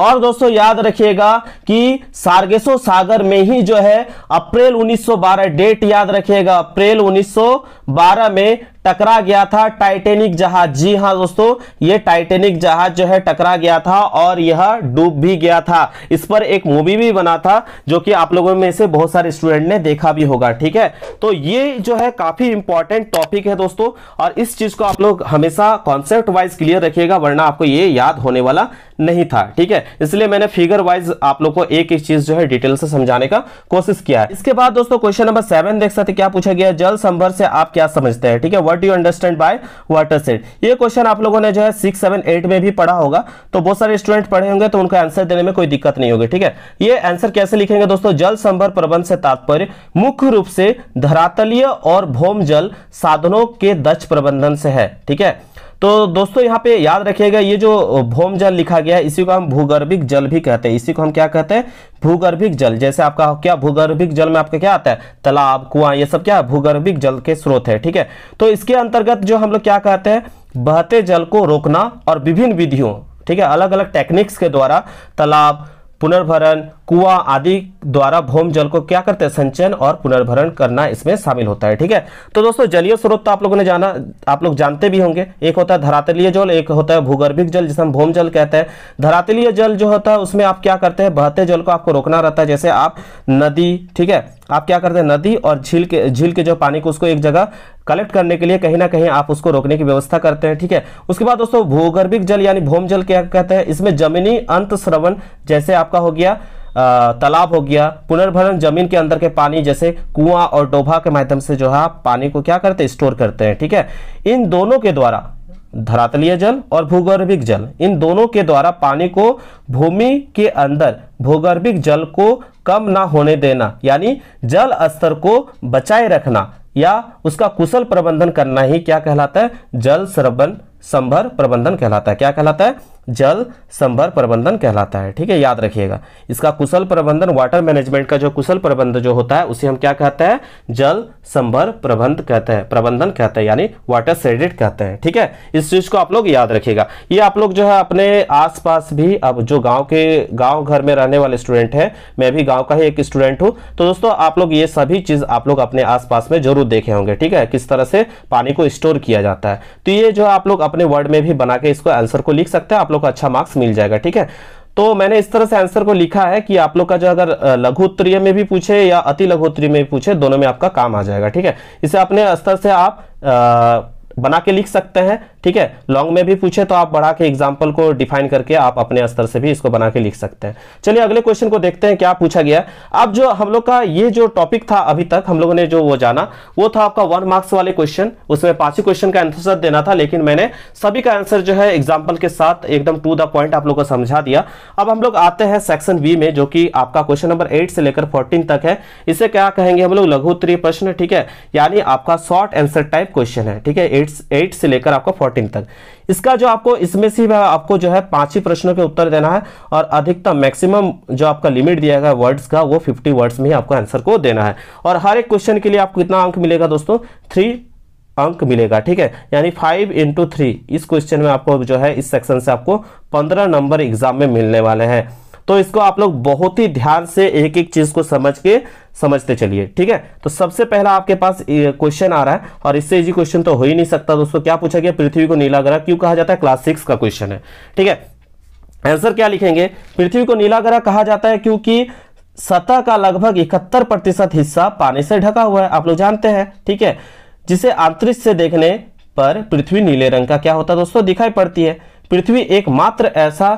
और दोस्तों याद रखिएगा कि सार्गेसो सागर में ही जो है अप्रैल 1912 डेट याद रखिएगा अप्रैल 1912 में टकरा गया था टाइटेनिक जहाज जी हाँ दोस्तों ये टाइटेनिक जहाज जो है टकरा गया था और यह डूब भी गया था इस पर एक मूवी भी बना था जो कि आप लोगों में से बहुत सारे स्टूडेंट ने देखा भी होगा ठीक है तो ये जो है काफी इंपॉर्टेंट टॉपिक है दोस्तों और इस चीज को आप लोग हमेशा कॉन्सेप्ट वाइज क्लियर रखिएगा वरना आपको ये याद होने वाला नहीं था ठीक है इसलिए मैंने फिगर वाइज आप लोग को एक एक चीज जो है डिटेल से समझाने का कोशिश किया है इसके बाद दोस्तों क्वेश्चन नंबर सेवन देख सकते क्या पूछा गया जल संभर से आप क्या समझते हैं ठीक है what you understand by watershed ये क्वेश्चन आप लोगों ने जो है सिक्स सेवन एट में भी पढ़ा होगा तो बहुत सारे स्टूडेंट पढ़े होंगे तो उनको आंसर देने में कोई दिक्कत नहीं होगी ठीक है ये आंसर कैसे लिखेंगे दोस्तों जल संभर प्रबंध से तात्पर्य मुख्य रूप से धरातलीय और भौम जल साधनों के दक्ष प्रबंधन से है ठीक है तो दोस्तों यहाँ पे याद रखिएगा ये जो भूम जल लिखा गया है इसी को हम भूगर्भिक जल भी कहते हैं इसी को हम क्या कहते हैं भूगर्भिक जल जैसे आपका क्या भूगर्भिक जल में आपका क्या आता है तालाब कुआं ये सब क्या भूगर्भिक जल के स्रोत है ठीक है तो इसके अंतर्गत जो हम लोग क्या कहते हैं बहते जल को रोकना और विभिन्न विधियों ठीक है अलग अलग टेक्निक्स के द्वारा तालाब पुनर्भरण कुआ आदि द्वारा भूम जल को क्या करते हैं संचयन और पुनर्भरण करना इसमें शामिल होता है ठीक है तो दोस्तों जलीय स्रोत तो आप लोगों ने जाना आप लोग जानते भी होंगे एक होता है धरातलीय जल एक होता है भूगर्भिक जल जिसे हम भूम जल कहते हैं धरातलीय जल जो होता है उसमें आप क्या करते हैं बहते जल को आपको रोकना रहता है जैसे आप नदी ठीक है तो आप क्या करते हैं नदी और झील के झील के जो पानी को उसको एक जगह कलेक्ट करने के लिए कहीं ना कहीं आप उसको रोकने की व्यवस्था करते हैं ठीक है उसके बाद दोस्तों भूगर्भिक जल यानी भूम जल क्या कहते हैं इसमें जमीनी अंत श्रवण जैसे आपका हो गया तालाब हो गया पुनर्भरण जमीन के अंदर के पानी जैसे कुआं और डोभा के माध्यम से जो है पानी को क्या करते हैं स्टोर करते हैं ठीक है इन दोनों के द्वारा धरातलीय जल और भूगर्भिक जल इन दोनों के द्वारा पानी को भूमि के अंदर भूगर्भिक जल को कम ना होने देना यानी जल स्तर को बचाए रखना या उसका कुशल प्रबंधन करना ही क्या कहलाता है जल सरबन संभर प्रबंधन कहलाता है क्या कहलाता है जल संभर प्रबंधन कहलाता है ठीक है याद रखिएगा इसका कुशल प्रबंधन वाटर मैनेजमेंट का जो कुशल प्रबंधन जो होता है उसे हम क्या कहते हैं जल संभर प्रबंध कहते हैं प्रबंधन कहते हैं यानी वाटर सेडिट कहते हैं ठीक है इस चीज को आप लोग याद रखिएगा ये आप लोग जो है अपने आसपास भी अब जो गाँव के गाँव घर में रहने वाले स्टूडेंट हैं मैं भी गाँव का ही एक स्टूडेंट हूँ तो दोस्तों आप लोग ये सभी चीज आप लोग अपने आसपास में जरूर देखे होंगे ठीक है किस तरह से पानी को स्टोर किया जाता है तो ये जो आप लोग अपने वर्ड में भी बना के इसको आंसर को लिख सकते हैं आप लोग लोग का अच्छा मार्क्स मिल जाएगा ठीक है तो मैंने इस तरह से आंसर को लिखा है कि आप लोग का जो अगर उत्तरीय में भी पूछे या अति उत्तरीय में भी पूछे दोनों में आपका काम आ जाएगा ठीक है इसे अपने स्तर से आप आ, बना के लिख सकते हैं ठीक है लॉन्ग में भी पूछे तो आप बढ़ा के एग्जाम्पल को डिफाइन करके आप अपने स्तर से भी इसको बना के लिख सकते हैं चलिए अगले क्वेश्चन को देखते हैं क्या पूछा गया अब जो हम लोग का ये जो टॉपिक था अभी तक हम लोगों ने जो वो जाना वो था आपका वन मार्क्स वाले क्वेश्चन उसमें ही क्वेश्चन का आंसर देना था लेकिन मैंने सभी का आंसर जो है एग्जाम्पल के साथ एकदम टू द पॉइंट आप लोग को समझा दिया अब हम लोग आते हैं सेक्शन बी में जो कि आपका क्वेश्चन नंबर एट से लेकर फोर्टीन तक है इसे क्या कहेंगे हम लोग लघु प्रश्न ठीक है यानी आपका शॉर्ट आंसर टाइप क्वेश्चन है ठीक है एट एट से लेकर आपका फोर्टीन तक इसका जो आपको इसमें से आपको जो है पांच ही प्रश्नों के उत्तर देना है और अधिकतम मैक्सिमम जो आपका लिमिट दिया गया वर्ड्स का वो फिफ्टी वर्ड्स में ही आपको आंसर को देना है और हर एक क्वेश्चन के लिए आपको कितना अंक मिलेगा दोस्तों थ्री अंक मिलेगा ठीक है यानी फाइव इंटू थ्री इस क्वेश्चन में आपको जो है इस सेक्शन से आपको पंद्रह नंबर एग्जाम में मिलने वाले हैं तो इसको आप लोग बहुत ही ध्यान से एक एक चीज को समझ के समझते चलिए ठीक है तो सबसे पहला आपके पास क्वेश्चन आ रहा है और इससे इजी क्वेश्चन तो हो ही नहीं सकता दोस्तों क्या पूछा गया पृथ्वी को नीला ग्रह क्यों कहा जाता है क्लास सिक्स का क्वेश्चन है ठीक है आंसर क्या लिखेंगे पृथ्वी को नीला ग्रह कहा जाता है क्योंकि सतह का लगभग इकहत्तर प्रतिशत हिस्सा पानी से ढका हुआ है आप लोग जानते हैं ठीक है जिसे आंतरिक से देखने पर पृथ्वी नीले रंग का क्या होता है दोस्तों दिखाई पड़ती है पृथ्वी एकमात्र ऐसा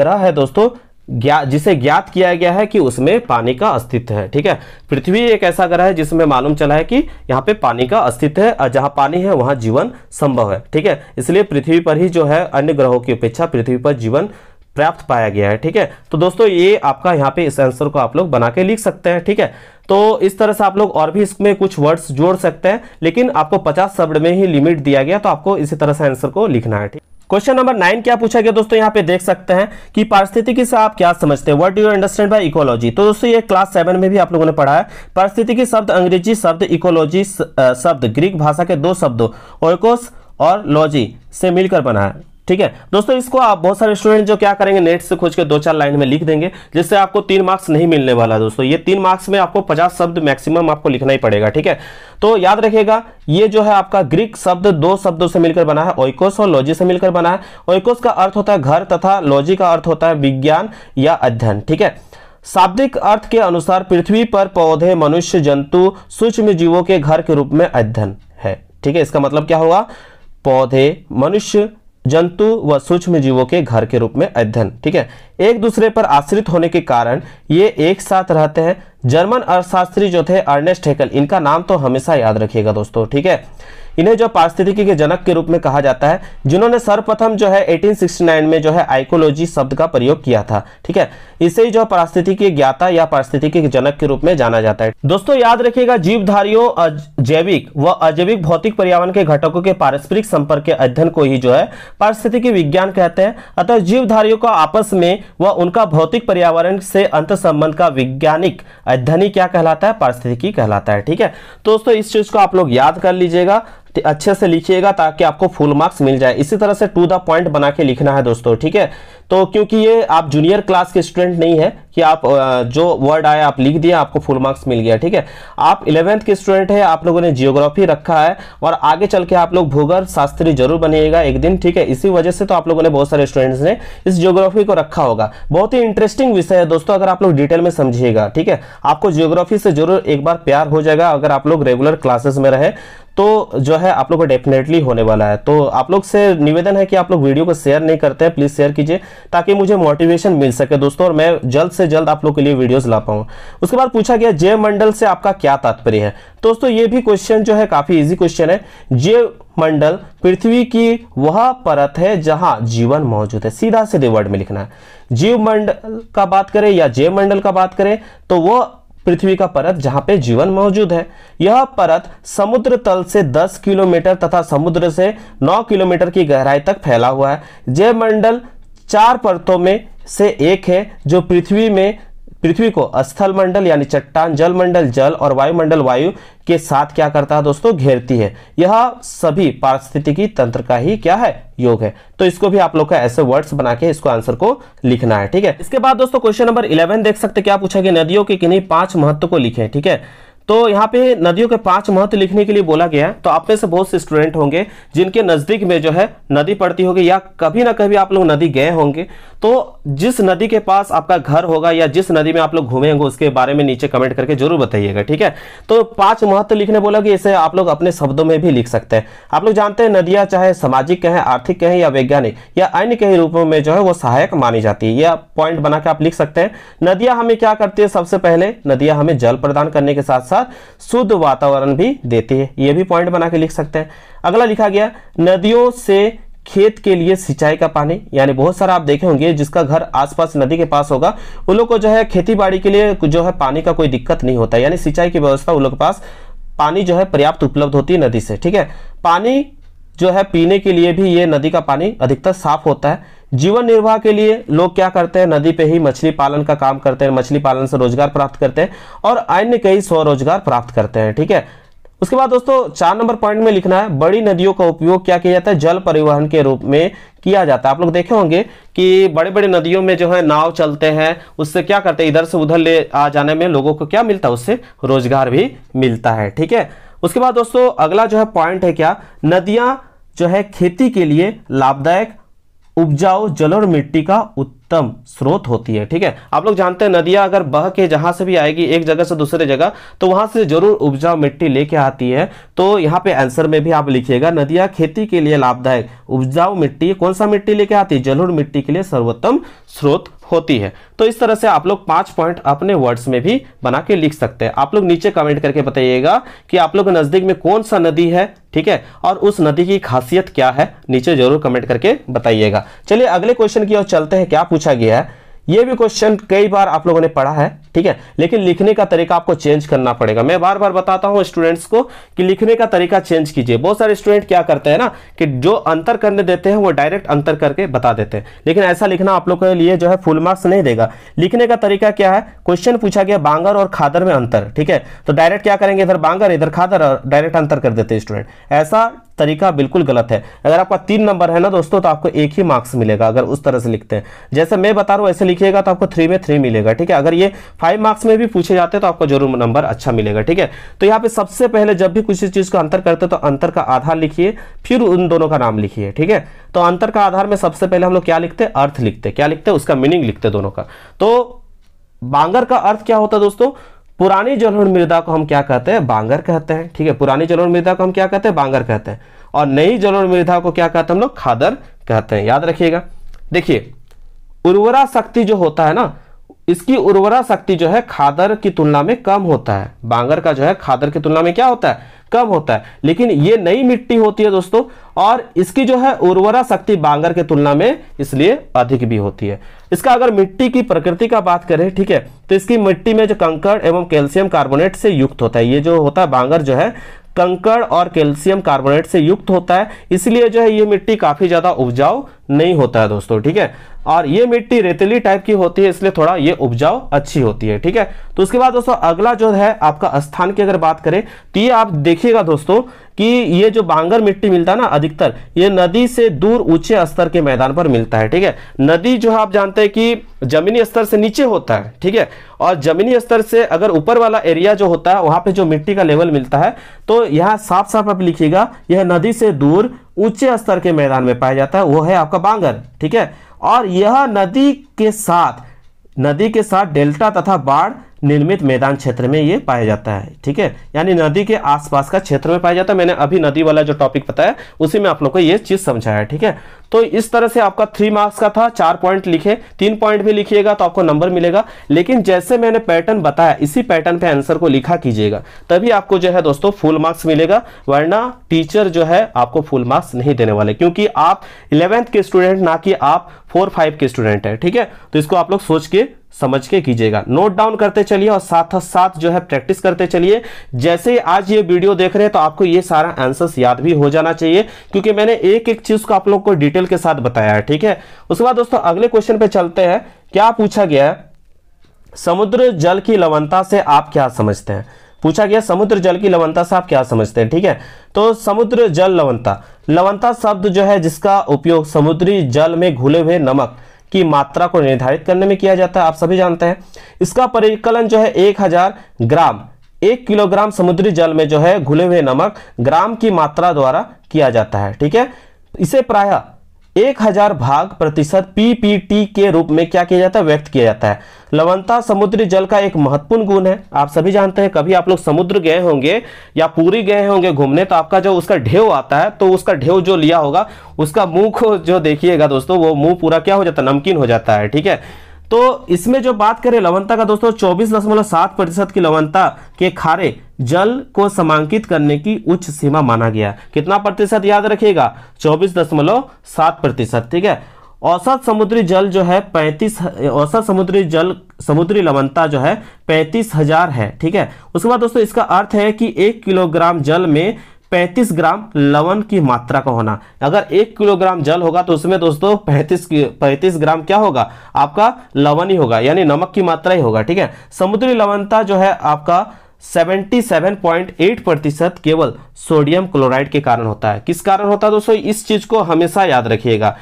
ग्रह है दोस्तों ज्ञा जिसे ज्ञात किया गया है कि उसमें पानी का अस्तित्व है ठीक है पृथ्वी एक ऐसा ग्रह है जिसमें मालूम चला है कि यहाँ पे पानी का अस्तित्व है और जहाँ पानी है वहाँ जीवन संभव है ठीक है इसलिए पृथ्वी पर ही जो है अन्य ग्रहों की अपेक्षा पृथ्वी पर जीवन प्राप्त पाया गया है ठीक है तो दोस्तों ये आपका यहाँ पे इस आंसर को आप लोग बना के लिख सकते हैं ठीक है तो इस तरह से आप लोग और भी इसमें कुछ वर्ड्स जोड़ सकते हैं लेकिन आपको पचास शब्द में ही लिमिट दिया गया तो आपको इसी तरह से आंसर को लिखना है ठीक क्वेश्चन नंबर नाइन क्या पूछा गया दोस्तों यहाँ पे देख सकते हैं कि पारिस्थितिकी से आप क्या समझते हैं what do you understand by ecology तो दोस्तों ये क्लास सेवन में भी आप लोगों ने पढ़ा है पारिस्थितिकी शब्द अंग्रेजी शब्द इकोलॉजी शब्द ग्रीक भाषा के दो शब्दों ओकोस और लॉजी से मिलकर बना है ठीक है दोस्तों इसको आप बहुत सारे स्टूडेंट जो क्या करेंगे नेट से खोज के दो चार लाइन में लिख देंगे जिससे आपको तीन मार्क्स नहीं मिलने वाला दोस्तों ये तीन मार्क्स में आपको पचास शब्द मैक्सिमम आपको लिखना ही पड़ेगा ठीक है तो याद रखिएगा ये जो है आपका ग्रीक शब्द दो शब्दों से मिलकर बना है ओइकोस और लॉजी से मिलकर बना है ओइकोस का अर्थ होता है घर तथा लॉजी का अर्थ होता है विज्ञान या अध्ययन ठीक है शाब्दिक अर्थ के अनुसार पृथ्वी पर पौधे मनुष्य जंतु सूक्ष्म जीवों के घर के रूप में अध्ययन है ठीक है इसका मतलब क्या होगा पौधे मनुष्य जंतु व सूक्ष्म जीवों के घर के रूप में अध्ययन ठीक है एक दूसरे पर आश्रित होने के कारण ये एक साथ रहते हैं जर्मन अर्थशास्त्री जो थे अर्नेस्ट हेकल इनका नाम तो हमेशा याद रखिएगा दोस्तों ठीक है इन्हें जो पारिस्थितिकी के जनक के रूप में कहा जाता है जिन्होंने सर्वप्रथम जो है 1869 में जो है आइकोलॉजी शब्द का प्रयोग किया था ठीक है इसे जो पारिस्थितिकी ज्ञाता या पारिस्थितिकी जनक के रूप में जाना जाता है दोस्तों याद रखिएगा जीवधारियों जैविक व अजैविक भौतिक पर्यावरण के घटकों के पारस्परिक संपर्क के अध्ययन को ही जो है पारिस्थितिकी विज्ञान कहते हैं अतः जीवधारियों का आपस में व उनका भौतिक पर्यावरण से अंत संबंध का वैज्ञानिक अध्ययन क्या कहलाता है पारिस्थितिकी कहलाता है ठीक है तो दोस्तों इस चीज को आप लोग याद कर लीजिएगा तो अच्छे से लिखिएगा ताकि आपको फुल मार्क्स मिल जाए इसी तरह से टू द पॉइंट बना के लिखना है दोस्तों ठीक है तो क्योंकि ये आप जूनियर क्लास के स्टूडेंट नहीं है कि आप जो वर्ड आया आप लिख दिया आपको फुल मार्क्स मिल गया ठीक है आप इलेवेंथ के स्टूडेंट है आप लोगों ने जियोग्राफी रखा है और आगे चल के आप लोग भूगर्भ शास्त्री जरूर बनिएगा एक दिन ठीक है इसी वजह से तो आप लोगों ने बहुत सारे स्टूडेंट्स ने इस जियोग्राफी को रखा होगा बहुत ही इंटरेस्टिंग विषय है दोस्तों अगर आप लोग डिटेल में समझिएगा ठीक है आपको जियोग्राफी से जरूर एक बार प्यार हो जाएगा अगर आप लोग रेगुलर क्लासेस में रहे तो जो है आप लोग को डेफिनेटली होने वाला है तो आप लोग से निवेदन है कि आप लोग वीडियो को शेयर नहीं करते हैं प्लीज़ शेयर कीजिए ताकि मुझे मोटिवेशन मिल सके दोस्तों और मैं जल्द से जल्द आप लोग के लिए वीडियोज़ ला पाऊं उसके बाद पूछा गया जय मंडल से आपका क्या तात्पर्य है दोस्तों ये भी क्वेश्चन जो है काफ़ी ईजी क्वेश्चन है जय मंडल पृथ्वी की वह परत है जहां जीवन मौजूद है सीधा सीधे वर्ड में लिखना है जीव मंडल का बात करें या जय मंडल का बात करें तो वह पृथ्वी का परत जहां पे जीवन मौजूद है यह परत समुद्र तल से 10 किलोमीटर तथा समुद्र से 9 किलोमीटर की गहराई तक फैला हुआ है जयमंडल चार परतों में से एक है जो पृथ्वी में पृथ्वी को स्थल मंडल यानी चट्टान जल मंडल जल और वायुमंडल वायु के साथ क्या करता है दोस्तों घेरती है यह सभी पारिस्थितिकी तंत्र का ही क्या है योग है तो इसको भी आप लोग का ऐसे वर्ड्स बना के इसको आंसर को लिखना है ठीक है इसके बाद दोस्तों क्वेश्चन नंबर इलेवन देख सकते क्या पूछा कि नदियों के किन्हीं पांच महत्व को लिखे ठीक है तो यहाँ पे नदियों के पांच महत्व लिखने के लिए बोला गया है तो आप में से बहुत से स्टूडेंट होंगे जिनके नज़दीक में जो है नदी पड़ती होगी या कभी ना कभी आप लोग नदी गए होंगे तो जिस नदी के पास आपका घर होगा या जिस नदी में आप लोग घूमेंगे उसके बारे में नीचे कमेंट करके जरूर बताइएगा ठीक है तो पांच महत्व लिखने बोला कि इसे आप लोग अपने शब्दों में भी लिख सकते हैं आप लोग जानते हैं नदियां चाहे सामाजिक कहें आर्थिक कहें या वैज्ञानिक या अन्य कहीं रूपों में जो है वो सहायक मानी जाती है यह पॉइंट बना के आप लिख सकते हैं नदियां हमें क्या करती है सबसे पहले नदियां हमें जल प्रदान करने के साथ साथ शुद्ध वातावरण भी देती है यह भी पॉइंट बना के लिख सकते हैं अगला लिखा गया नदियों से खेत के लिए सिंचाई का पानी यानी बहुत सारा आप देखे होंगे जिसका घर आसपास नदी के पास होगा उन लोग को जो है खेती बाड़ी के लिए जो है पानी का कोई दिक्कत नहीं होता यानी सिंचाई की व्यवस्था उन लोग के पास पानी जो है पर्याप्त उपलब्ध होती है नदी से ठीक है पानी जो है पीने के लिए भी ये नदी का पानी अधिकतर साफ होता है जीवन निर्वाह के लिए लोग क्या करते हैं नदी पे ही मछली पालन का काम करते हैं मछली पालन से रोजगार प्राप्त करते हैं और अन्य कई स्वरोजगार प्राप्त करते हैं ठीक है उसके बाद दोस्तों चार नंबर पॉइंट में लिखना है बड़ी नदियों का उपयोग क्या किया जाता है जल परिवहन के रूप में किया जाता है आप लोग देखे होंगे कि बड़े बड़े नदियों में जो है नाव चलते हैं उससे क्या करते हैं इधर से उधर ले आ जाने में लोगों को क्या मिलता है उससे रोजगार भी मिलता है ठीक है उसके बाद दोस्तों अगला जो है पॉइंट है क्या नदियां जो है खेती के लिए लाभदायक उपजाऊ जल और मिट्टी का उत्तर उत्तम स्रोत होती है ठीक है आप लोग जानते हैं नदियां अगर बह के जहां से भी आएगी एक जगह से दूसरे जगह तो वहां से जरूर उपजाऊ मिट्टी लेके आती है तो यहाँ पे आंसर में भी आप लिखिएगा नदियां खेती के लिए लाभदायक उपजाऊ मिट्टी कौन सा मिट्टी लेके आती है जलोड़ मिट्टी के लिए सर्वोत्तम स्रोत होती है तो इस तरह से आप लोग पांच पॉइंट अपने वर्ड्स में भी बना के लिख सकते हैं आप लोग नीचे कमेंट करके बताइएगा कि आप लोग नज़दीक में कौन सा नदी है ठीक है और उस नदी की खासियत क्या है नीचे जरूर कमेंट करके बताइएगा चलिए अगले क्वेश्चन की ओर चलते हैं क्या पूछा गया है ये भी क्वेश्चन कई बार आप लोगों ने पढ़ा है ठीक है लेकिन लिखने का तरीका आपको चेंज करना पड़ेगा मैं बार बार बताता हूं स्टूडेंट्स को कि लिखने का तरीका चेंज कीजिए बहुत सारे स्टूडेंट क्या करते हैं ना कि जो अंतर करने देते हैं वो डायरेक्ट अंतर करके बता देते हैं लेकिन ऐसा लिखना आप लोग के लिए जो है फुल मार्क्स नहीं देगा लिखने का तरीका क्या है क्वेश्चन पूछा गया बांगर और खादर में अंतर ठीक है तो डायरेक्ट क्या करेंगे इधर बांगर इधर खादर और डायरेक्ट अंतर कर देते हैं स्टूडेंट ऐसा तरीका बिल्कुल गलत है अगर आपका तीन नंबर है ना दोस्तों तो आपको एक ही मार्क्स मिलेगा अगर उस तरह से लिखते हैं जैसे मैं बता रहा हूँ ऐसे लिखिएगा तो आपको थ्री में थ्री मिलेगा ठीक है अगर ये फाइव मार्क्स में भी पूछे जाते तो आपको जरूर नंबर अच्छा मिलेगा ठीक है तो यहाँ पे सबसे पहले जब भी किसी चीज का अंतर करते तो अंतर का आधार लिखिए फिर उन दोनों का नाम लिखिए ठीक है तो अंतर का आधार में सबसे पहले हम लोग क्या लिखते हैं अर्थ लिखते क्या लिखते हैं उसका मीनिंग लिखते दोनों का तो बांगर का अर्थ क्या होता है दोस्तों पुरानी जलोण मृदा को हम क्या कहते हैं बांगर कहते हैं ठीक है पुरानी जलोण मृदा को हम क्या कहते हैं बांगर कहते हैं और नई जलोण मृदा को क्या कहते हैं हम लोग खादर कहते हैं याद रखिएगा देखिए उर्वरा शक्ति जो होता है ना इसकी उर्वरा शक्ति जो है खादर की तुलना में कम होता है बांगर का जो है खादर की तुलना में क्या होता है कम होता है लेकिन ये नई मिट्टी होती है दोस्तों और इसकी जो है उर्वरा शक्ति बांगर की तुलना में इसलिए अधिक भी होती है इसका अगर मिट्टी की प्रकृति का बात करें ठीक है तो इसकी मिट्टी में जो कंकड़ एवं कैल्शियम कार्बोनेट से युक्त होता है ये जो होता है बांगर जो है कंकड़ और कैल्शियम कार्बोनेट से युक्त होता है इसलिए जो है ये मिट्टी काफ़ी ज़्यादा उपजाऊ नहीं होता है दोस्तों ठीक है और ये मिट्टी रेतीली टाइप की होती है इसलिए थोड़ा ये उपजाऊ अच्छी होती है ठीक है तो उसके बाद दोस्तों अगला जो है आपका स्थान की अगर बात करें तो ये आप देखिएगा दोस्तों कि ये जो बांगर मिट्टी मिलता है ना अधिकतर ये नदी से दूर ऊंचे स्तर के मैदान पर मिलता है ठीक है नदी जो आप जानते हैं कि जमीनी स्तर से नीचे होता है ठीक है और जमीनी स्तर से अगर ऊपर वाला एरिया जो होता है वहां पे जो मिट्टी का लेवल मिलता है तो यहाँ साफ साफ आप लिखिएगा यह नदी से दूर ऊंचे स्तर के मैदान में पाया जाता है वो है आपका बांगर ठीक है और यह नदी के साथ नदी के साथ डेल्टा तथा बाढ़ निर्मित मैदान क्षेत्र में ये पाया जाता है ठीक है यानी नदी के आसपास का क्षेत्र में पाया जाता है मैंने अभी नदी वाला जो टॉपिक बताया उसी में आप लोग को ये चीज़ समझाया ठीक है तो इस तरह से आपका थ्री मार्क्स का था चार पॉइंट लिखे तीन पॉइंट भी लिखिएगा तो आपको नंबर मिलेगा लेकिन जैसे मैंने पैटर्न बताया इसी पैटर्न पे आंसर को लिखा कीजिएगा तभी आपको जो है दोस्तों फुल मार्क्स मिलेगा वरना टीचर जो है आपको फुल मार्क्स नहीं देने वाले क्योंकि आप इलेवेंथ के स्टूडेंट ना कि आप फोर फाइव के स्टूडेंट है ठीक है तो इसको आप लोग सोच के समझ के कीजिएगा नोट डाउन करते चलिए और साथ साथ जो है प्रैक्टिस करते चलिए जैसे आज ये वीडियो देख रहे हैं तो आपको ये सारा आंसर्स याद भी हो जाना चाहिए क्योंकि मैंने एक एक चीज को आप लोग को डिटेल डिटेल के साथ बताया है ठीक है उसके बाद दोस्तों अगले क्वेश्चन पे चलते हैं क्या पूछा गया है समुद्र जल की लवणता से आप क्या समझते हैं पूछा गया समुद्र जल की लवणता से आप क्या समझते हैं ठीक है तो समुद्र जल लवनता लवनता शब्द जो है जिसका उपयोग समुद्री जल में घुले हुए नमक की मात्रा को निर्धारित करने में किया जाता है आप सभी जानते हैं इसका परिकलन जो है एक ग्राम एक किलोग्राम समुद्री जल में जो है घुले हुए नमक ग्राम की मात्रा द्वारा किया जाता है ठीक है इसे प्रायः एक हजार भाग प्रतिशत पीपीटी के रूप में क्या किया जाता है व्यक्त किया जाता है लवणता समुद्री जल का एक महत्वपूर्ण गुण है आप सभी जानते हैं कभी आप लोग समुद्र गए होंगे या पूरी गए होंगे घूमने तो आपका जो उसका ढेव आता है तो उसका ढेव जो लिया होगा उसका मुंह को जो देखिएगा दोस्तों वो मुंह पूरा क्या हो जाता है नमकीन हो जाता है ठीक है तो इसमें जो बात करें लवनता का दोस्तों चौबीस दशमलव सात प्रतिशत की लवनता के खारे जल को समांकित करने की उच्च सीमा माना गया कितना प्रतिशत याद रखिएगा चौबीस दशमलव सात प्रतिशत ठीक है औसत समुद्री जल जो है पैंतीस औसत समुद्री जल समुद्री लवनता जो है पैंतीस हजार है ठीक है उसके बाद दोस्तों इसका अर्थ है कि एक किलोग्राम जल में 35 ग्राम लवण की मात्रा का होना अगर एक किलोग्राम जल होगा तो उसमें दोस्तों 35 35 ग्राम क्या होगा आपका लवण ही होगा यानी नमक की मात्रा ही होगा ठीक है समुद्री लवणता जो है आपका 77.8 प्रतिशत केवल सोडियम क्लोराइड के कारण होता है किस कारण होता है दोस्तों इस चीज को हमेशा याद रखिएगा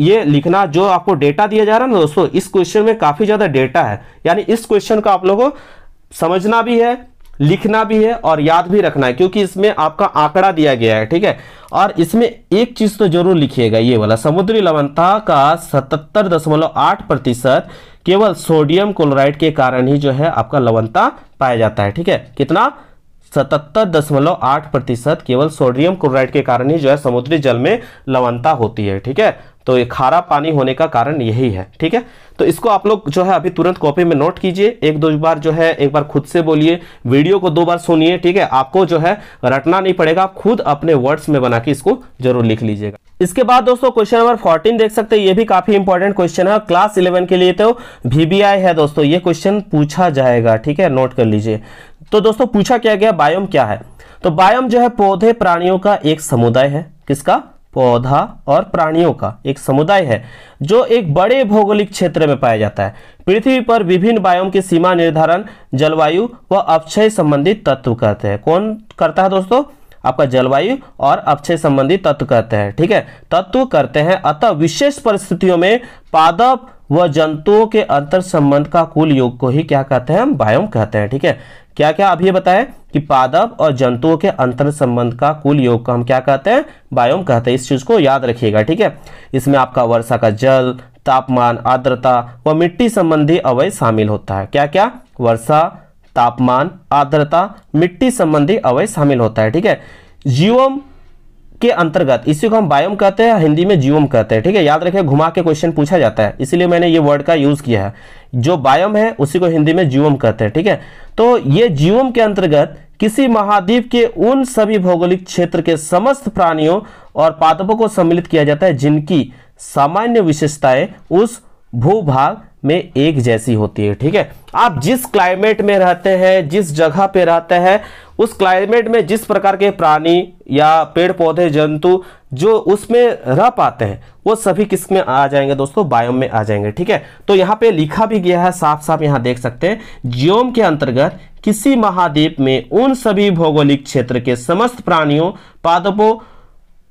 ये लिखना जो आपको डेटा दिया जा रहा है ना दोस्तों इस क्वेश्चन में काफी ज्यादा डेटा है यानी इस क्वेश्चन को आप लोगों को समझना भी है लिखना भी है और याद भी रखना है क्योंकि इसमें आपका आंकड़ा दिया गया है ठीक है और इसमें एक चीज तो जरूर लिखिएगा ये वाला समुद्री लवणता का सतहत्तर दशमलव आठ प्रतिशत केवल सोडियम क्लोराइड के कारण ही जो है आपका लवणता पाया जाता है ठीक है कितना सतहत्तर दशमलव आठ प्रतिशत केवल सोडियम क्लोराइड के कारण ही जो है समुद्री जल में लवणता होती है ठीक है तो ये खारा पानी होने का कारण यही है ठीक है तो इसको आप लोग जो है अभी तुरंत कॉपी में नोट कीजिए एक दो बार जो है एक बार खुद से बोलिए वीडियो को दो बार सुनिए ठीक है आपको जो है रटना नहीं पड़ेगा आप खुद अपने वर्ड्स में बना के इसको जरूर लिख लीजिएगा इसके बाद दोस्तों क्वेश्चन नंबर 14 देख सकते हैं ये भी काफी इंपॉर्टेंट क्वेश्चन है क्लास 11 के लिए तो वीबीआई है दोस्तों ये क्वेश्चन पूछा जाएगा ठीक है नोट कर लीजिए तो दोस्तों पूछा क्या गया बायोम क्या है तो बायोम जो है पौधे प्राणियों का एक समुदाय है किसका पौधा और प्राणियों का एक समुदाय है जो एक बड़े भौगोलिक क्षेत्र में पाया जाता है पृथ्वी पर विभिन्न बायोम की सीमा निर्धारण जलवायु व अपक्षय संबंधी तत्व करते हैं कौन करता है दोस्तों आपका जलवायु और अपक्षय संबंधी तत्व करते हैं ठीक है तत्व करते हैं अतः विशेष परिस्थितियों में पादप व जंतुओं के अंतर संबंध का कुल योग को ही क्या कहते हैं हम वायोम कहते हैं ठीक है क्या क्या अभी ये कि पादप और जंतुओं के अंतर संबंध का कुल योग का हम क्या कहते हैं बायोम कहते हैं इस चीज़ को याद रखिएगा ठीक है इसमें आपका वर्षा का जल तापमान आर्द्रता व मिट्टी संबंधी अवय शामिल होता है क्या क्या वर्षा तापमान आर्द्रता मिट्टी संबंधी अवय शामिल होता है ठीक है जीवम के अंतर्गत इसी को हम बायोम कहते हैं हिंदी में जीवम कहते हैं ठीक है याद रखिए घुमा के क्वेश्चन पूछा जाता है इसलिए मैंने ये वर्ड का यूज़ किया है जो बायोम है उसी को हिंदी में जीवम कहते हैं ठीक है तो ये जीवम के अंतर्गत किसी महाद्वीप के उन सभी भौगोलिक क्षेत्र के समस्त प्राणियों और पादपों को सम्मिलित किया जाता है जिनकी सामान्य विशेषताएं उस भूभाग में एक जैसी होती है ठीक है आप जिस क्लाइमेट में रहते हैं जिस जगह पे रहते हैं उस क्लाइमेट में जिस प्रकार के प्राणी या पेड़ पौधे जंतु जो उसमें रह पाते हैं वो सभी किस में आ जाएंगे दोस्तों बायोम में आ जाएंगे ठीक है तो यहाँ पे लिखा भी गया है साफ साफ यहाँ देख सकते हैं जियोम के अंतर्गत किसी महाद्वीप में उन सभी भौगोलिक क्षेत्र के समस्त प्राणियों पादपों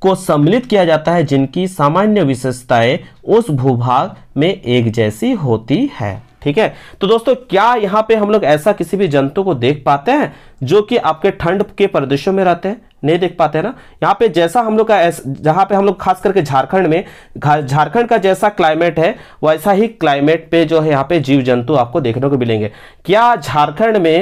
को सम्मिलित किया जाता है जिनकी सामान्य विशेषताएं उस भूभाग में एक जैसी होती है ठीक है तो दोस्तों क्या यहाँ पे हम लोग ऐसा किसी भी जंतु को देख पाते हैं जो कि आपके ठंड के प्रदेशों में रहते हैं नहीं देख पाते ना यहाँ पे जैसा हम लोग का जहाँ पे हम लोग खास करके झारखंड में झारखंड का जैसा क्लाइमेट है वैसा ही क्लाइमेट पे जो है यहाँ पे जीव जंतु आपको देखने को मिलेंगे क्या झारखंड में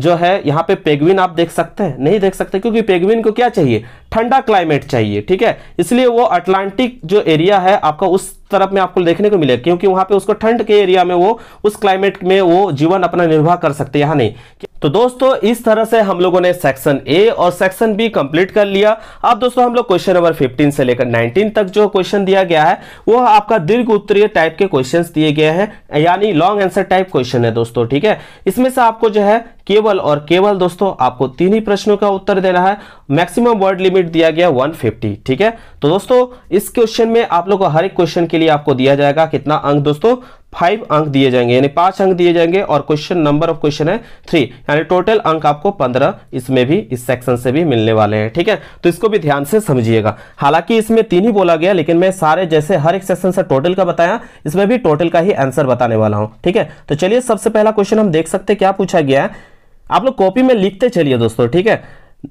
जो है यहाँ पे पेगविन आप देख सकते हैं नहीं देख सकते क्योंकि पेगविन को क्या चाहिए ठंडा क्लाइमेट चाहिए ठीक है इसलिए वो अटलांटिक जो एरिया है आपका उस तरफ में आपको देखने को मिलेगा क्योंकि वहां पे उसको ठंड के एरिया में वो उस क्लाइमेट में वो जीवन अपना निर्वाह कर सकते यहाँ नहीं तो दोस्तों इस तरह से हम लोगों ने सेक्शन ए और सेक्शन बी कंप्लीट कर लिया अब दोस्तों हम लोग क्वेश्चन नंबर 15 से लेकर 19 तक जो क्वेश्चन दिया गया है वो आपका दीर्घ उत्तरीय टाइप के क्वेश्चंस दिए गए हैं यानी लॉन्ग आंसर टाइप क्वेश्चन है दोस्तों ठीक है इसमें से आपको जो है केवल और केवल दोस्तों आपको तीन ही प्रश्नों का उत्तर देना है मैक्सिमम वर्ड लिमिट दिया गया 150 ठीक है तो दोस्तों इस क्वेश्चन में आप लोगों को हर एक क्वेश्चन के लिए आपको दिया जाएगा कितना अंक दोस्तों फाइव अंक दिए जाएंगे यानी पांच अंक दिए जाएंगे और क्वेश्चन नंबर ऑफ क्वेश्चन है थ्री यानी टोटल अंक आपको पंद्रह इसमें भी इस सेक्शन से भी मिलने वाले हैं ठीक है तो इसको भी ध्यान से समझिएगा हालांकि इसमें तीन ही बोला गया लेकिन मैं सारे जैसे हर एक सेक्शन से टोटल का बताया इसमें भी टोटल का ही आंसर बताने वाला हूं ठीक है तो चलिए सबसे पहला क्वेश्चन हम देख सकते क्या पूछा गया है आप लोग कॉपी में लिखते चलिए दोस्तों ठीक है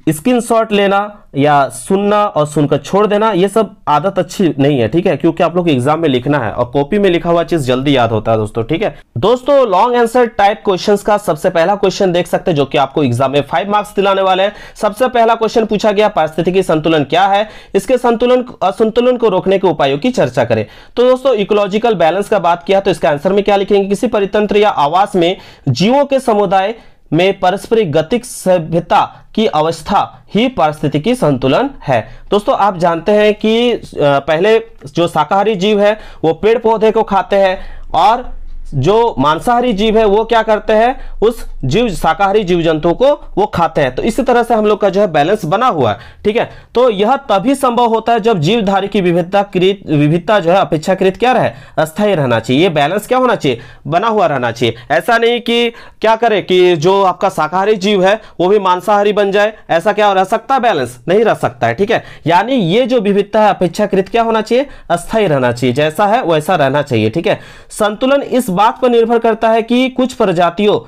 स्क्रीनशॉट लेना या सुनना और सुनकर छोड़ देना ये सब आदत अच्छी नहीं है ठीक है क्योंकि आप लोग एग्जाम में लिखना है और कॉपी में लिखा हुआ चीज जल्दी याद होता है दोस्तों ठीक है दोस्तों लॉन्ग आंसर टाइप क्वेश्चंस का सबसे पहला क्वेश्चन देख सकते हैं जो कि आपको एग्जाम में फाइव मार्क्स दिलाने वाले हैं सबसे पहला क्वेश्चन पूछा गया पारिस्थितिकी संतुलन क्या है इसके संतुलन असंतुलन को रोकने के उपायों की चर्चा करें तो दोस्तों इकोलॉजिकल बैलेंस का बात किया तो इसका आंसर में क्या लिखेंगे किसी परितंत्र या आवास में जीवों के समुदाय में परस्परिक गतिक सभ्यता की अवस्था ही पारिस्थितिकी संतुलन है दोस्तों आप जानते हैं कि पहले जो शाकाहारी जीव है वो पेड़ पौधे को खाते हैं और जो मांसाहारी जीव है वो क्या करते हैं उस जीव शाकाहारी जीव जंतुओं को वो खाते हैं तो इसी तरह से हम लोग का जो है बैलेंस बना हुआ है ठीक है तो यह तभी संभव होता है जब जीवधारी की विविधता कृत जो है अपेक्षाकृत क्या रहे अस्थायी रहना चाहिए बैलेंस क्या होना चाहिए बना हुआ रहना चाहिए ऐसा नहीं कि क्या करे कि जो आपका शाकाहारी जीव है वो भी मांसाहारी बन जाए ऐसा क्या रह सकता है बैलेंस नहीं रह सकता है ठीक है यानी ये जो विविधता है अपेक्षाकृत क्या होना चाहिए अस्थायी रहना चाहिए जैसा है वैसा रहना चाहिए ठीक है संतुलन इस बात पर निर्भर करता है कि कुछ प्रजातियों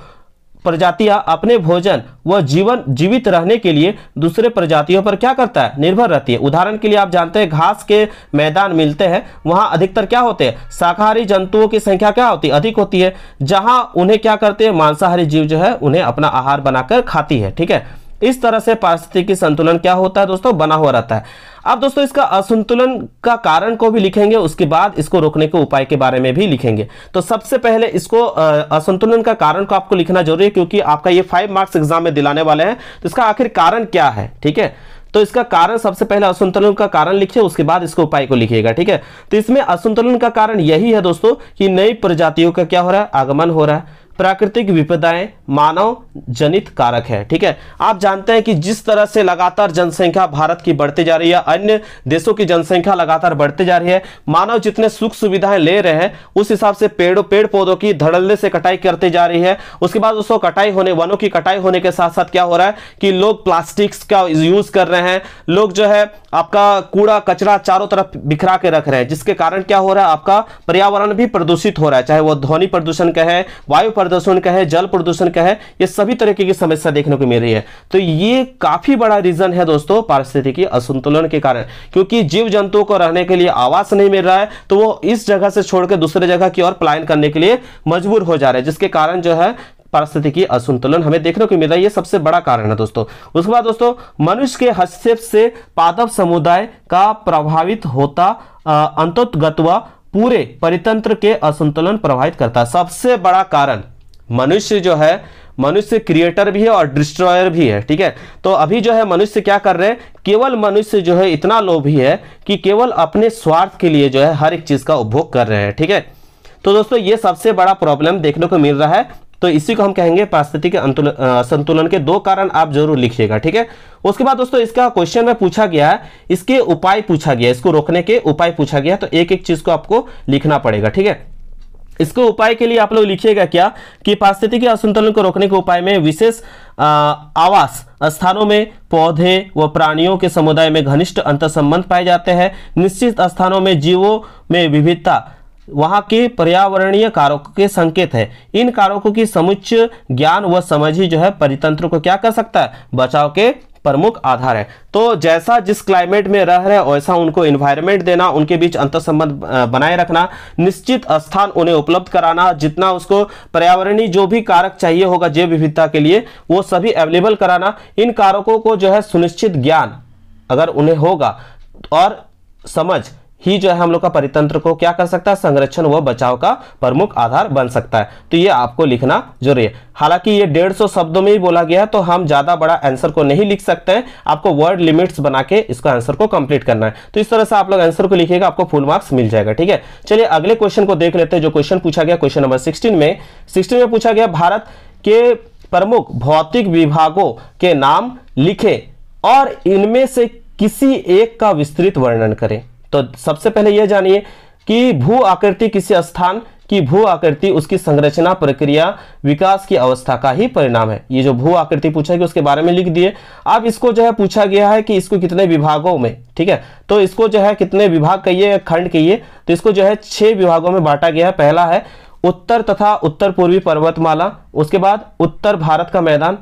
प्रजातियां अपने भोजन व जीवन जीवित रहने के लिए दूसरे प्रजातियों पर क्या करता है निर्भर रहती है उदाहरण के लिए आप जानते हैं घास के मैदान मिलते हैं वहां अधिकतर क्या होते हैं शाकाहारी जंतुओं की संख्या क्या होती है अधिक होती है जहां उन्हें क्या करते हैं मांसाहारी जीव जो है उन्हें अपना आहार बनाकर खाती है ठीक है इस तरह से पारिस्थितिकी संतुलन क्या होता है दोस्तों बना हुआ रहता है अब दोस्तों इसका असंतुलन का कारण को भी लिखेंगे उसके बाद इसको रोकने के उपाय के बारे में भी लिखेंगे तो सबसे पहले इसको असंतुलन का कारण को आपको लिखना जरूरी है क्योंकि आपका ये फाइव मार्क्स एग्जाम में दिलाने वाले हैं तो इसका आखिर कारण क्या है ठीक है तो इसका कारण सबसे पहले असंतुलन का कारण लिखिए उसके बाद इसको उपाय को लिखिएगा ठीक है तो इसमें असंतुलन का कारण यही है दोस्तों कि नई प्रजातियों का क्या हो रहा है आगमन हो रहा है प्राकृतिक विपदाएं मानव जनित कारक है ठीक है आप जानते हैं कि जिस तरह से लगातार जनसंख्या भारत की बढ़ती जा रही है अन्य देशों की जनसंख्या लगातार बढ़ती जा रही है मानव जितने सुख सुविधाएं ले रहे हैं उस हिसाब से पेड़ों पेड़ पौधों की धड़ल्ले से कटाई करती जा रही है उसके बाद उसको कटाई होने वनों की कटाई होने के साथ साथ क्या हो रहा है कि लोग प्लास्टिक्स का यूज कर रहे हैं लोग जो है आपका कूड़ा कचरा चारों तरफ बिखरा के रख रहे हैं जिसके कारण क्या हो रहा है आपका पर्यावरण भी प्रदूषित हो रहा है चाहे वो ध्वनि प्रदूषण का है वायु प्रदूषण का है जल प्रदूषण का है ये सभी तरीके की समस्या देखने को मिल रही है तो ये काफी बड़ा रीजन है दोस्तों पारिस्थितिकी असंतुलन के कारण क्योंकि जीव जंतुओं को रहने के लिए आवास नहीं मिल रहा है तो वो इस जगह से छोड़कर दूसरे जगह की ओर पलायन करने के लिए मजबूर हो जा रहे हैं जिसके कारण जो है पारिस्थितिकी असंतुलन हमें देखने को मिल रहा है ये सबसे बड़ा कारण है दोस्तों उसके बाद दोस्तों मनुष्य के हस्तक्षेप से पादप समुदाय का प्रभावित होता अंतोत्गतवा पूरे परितंत्र के असंतुलन प्रभावित करता है सबसे बड़ा कारण मनुष्य जो है मनुष्य क्रिएटर भी है और डिस्ट्रॉयर भी है ठीक है तो अभी जो है मनुष्य क्या कर रहे हैं केवल मनुष्य जो है इतना लोभी है कि केवल अपने स्वार्थ के लिए जो है हर एक चीज का उपभोग कर रहे हैं ठीक है तो दोस्तों ये सबसे बड़ा प्रॉब्लम देखने को मिल रहा है तो इसी को हम कहेंगे पारिस्थिति के संतुलन के दो कारण आप जरूर लिखिएगा ठीक है उसके बाद दोस्तों इसका क्वेश्चन में पूछा गया है इसके उपाय पूछा गया इसको रोकने के उपाय पूछा गया तो एक एक चीज को आपको लिखना पड़ेगा ठीक है इसको उपाय के लिए आप लोग लिखिएगा क्या कि पारिस्थिति के असंतुलन को रोकने के उपाय में विशेष आवास स्थानों में पौधे व प्राणियों के समुदाय में घनिष्ठ अंतर संबंध पाए जाते हैं निश्चित स्थानों में जीवों में विविधता वहाँ के पर्यावरणीय कारकों के संकेत है इन कारकों की समुच्च ज्ञान व समझ ही जो है परितंत्र को क्या कर सकता है बचाव के प्रमुख आधार है तो जैसा जिस क्लाइमेट में रह रहे वैसा उनको इन्वायरमेंट देना उनके बीच अंतर संबंध बनाए रखना निश्चित स्थान उन्हें उपलब्ध कराना जितना उसको पर्यावरणीय जो भी कारक चाहिए होगा जैव विविधता के लिए वो सभी अवेलेबल कराना इन कारकों को जो है सुनिश्चित ज्ञान अगर उन्हें होगा और समझ ही जो है हम लोग का परितंत्र को क्या कर सकता है संरक्षण व बचाव का प्रमुख आधार बन सकता है तो ये आपको लिखना जरूरी है हालांकि ये डेढ़ सौ शब्दों में ही बोला गया है तो हम ज़्यादा बड़ा आंसर को नहीं लिख सकते हैं आपको वर्ड लिमिट्स बना के इसका आंसर को कंप्लीट करना है तो इस तरह से आप लोग आंसर को लिखिएगा आपको फुल मार्क्स मिल जाएगा ठीक है चलिए अगले क्वेश्चन को देख लेते हैं जो क्वेश्चन पूछा गया क्वेश्चन नंबर सिक्सटीन में सिक्सटीन में पूछा गया भारत के प्रमुख भौतिक विभागों के नाम लिखे और इनमें से किसी एक का विस्तृत वर्णन करें तो सबसे पहले यह जानिए कि भू आकृति किसी स्थान की भू आकृति उसकी संरचना प्रक्रिया विकास की अवस्था का ही परिणाम है ये जो भू आकृति पूछा गया उसके बारे में लिख दिए अब इसको जो है पूछा गया है कि इसको कितने विभागों में ठीक है तो इसको जो है कितने विभाग कहिए खंड कहिए तो इसको जो है छह विभागों में बांटा गया है पहला है उत्तर तथा उत्तर पूर्वी पर्वतमाला उसके बाद उत्तर भारत का मैदान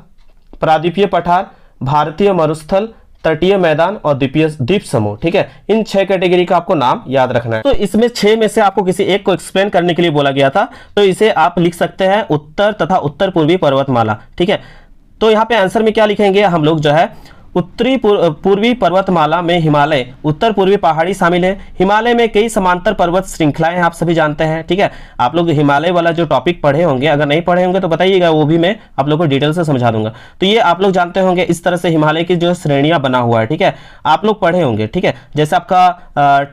प्रादीपीय पठार भारतीय मरुस्थल तटीय मैदान और द्वीपीय द्वीप समूह ठीक है इन छह कैटेगरी का आपको नाम याद रखना है तो इसमें छह में से आपको किसी एक को एक्सप्लेन करने के लिए बोला गया था तो इसे आप लिख सकते हैं उत्तर तथा उत्तर पूर्वी पर्वतमाला ठीक है तो यहाँ पे आंसर में क्या लिखेंगे हम लोग जो है उत्तरी पूर्वी पर्वतमाला में हिमालय उत्तर पूर्वी पहाड़ी शामिल है हिमालय में कई समांतर पर्वत श्रृंखलाएं आप सभी जानते हैं ठीक है आप लोग हिमालय वाला जो टॉपिक पढ़े होंगे अगर नहीं पढ़े होंगे तो बताइएगा वो भी मैं आप लोग को डिटेल से समझा दूंगा तो ये आप लोग जानते होंगे इस तरह से हिमालय की जो श्रेणियाँ बना हुआ है ठीक है आप लोग पढ़े होंगे ठीक है जैसे आपका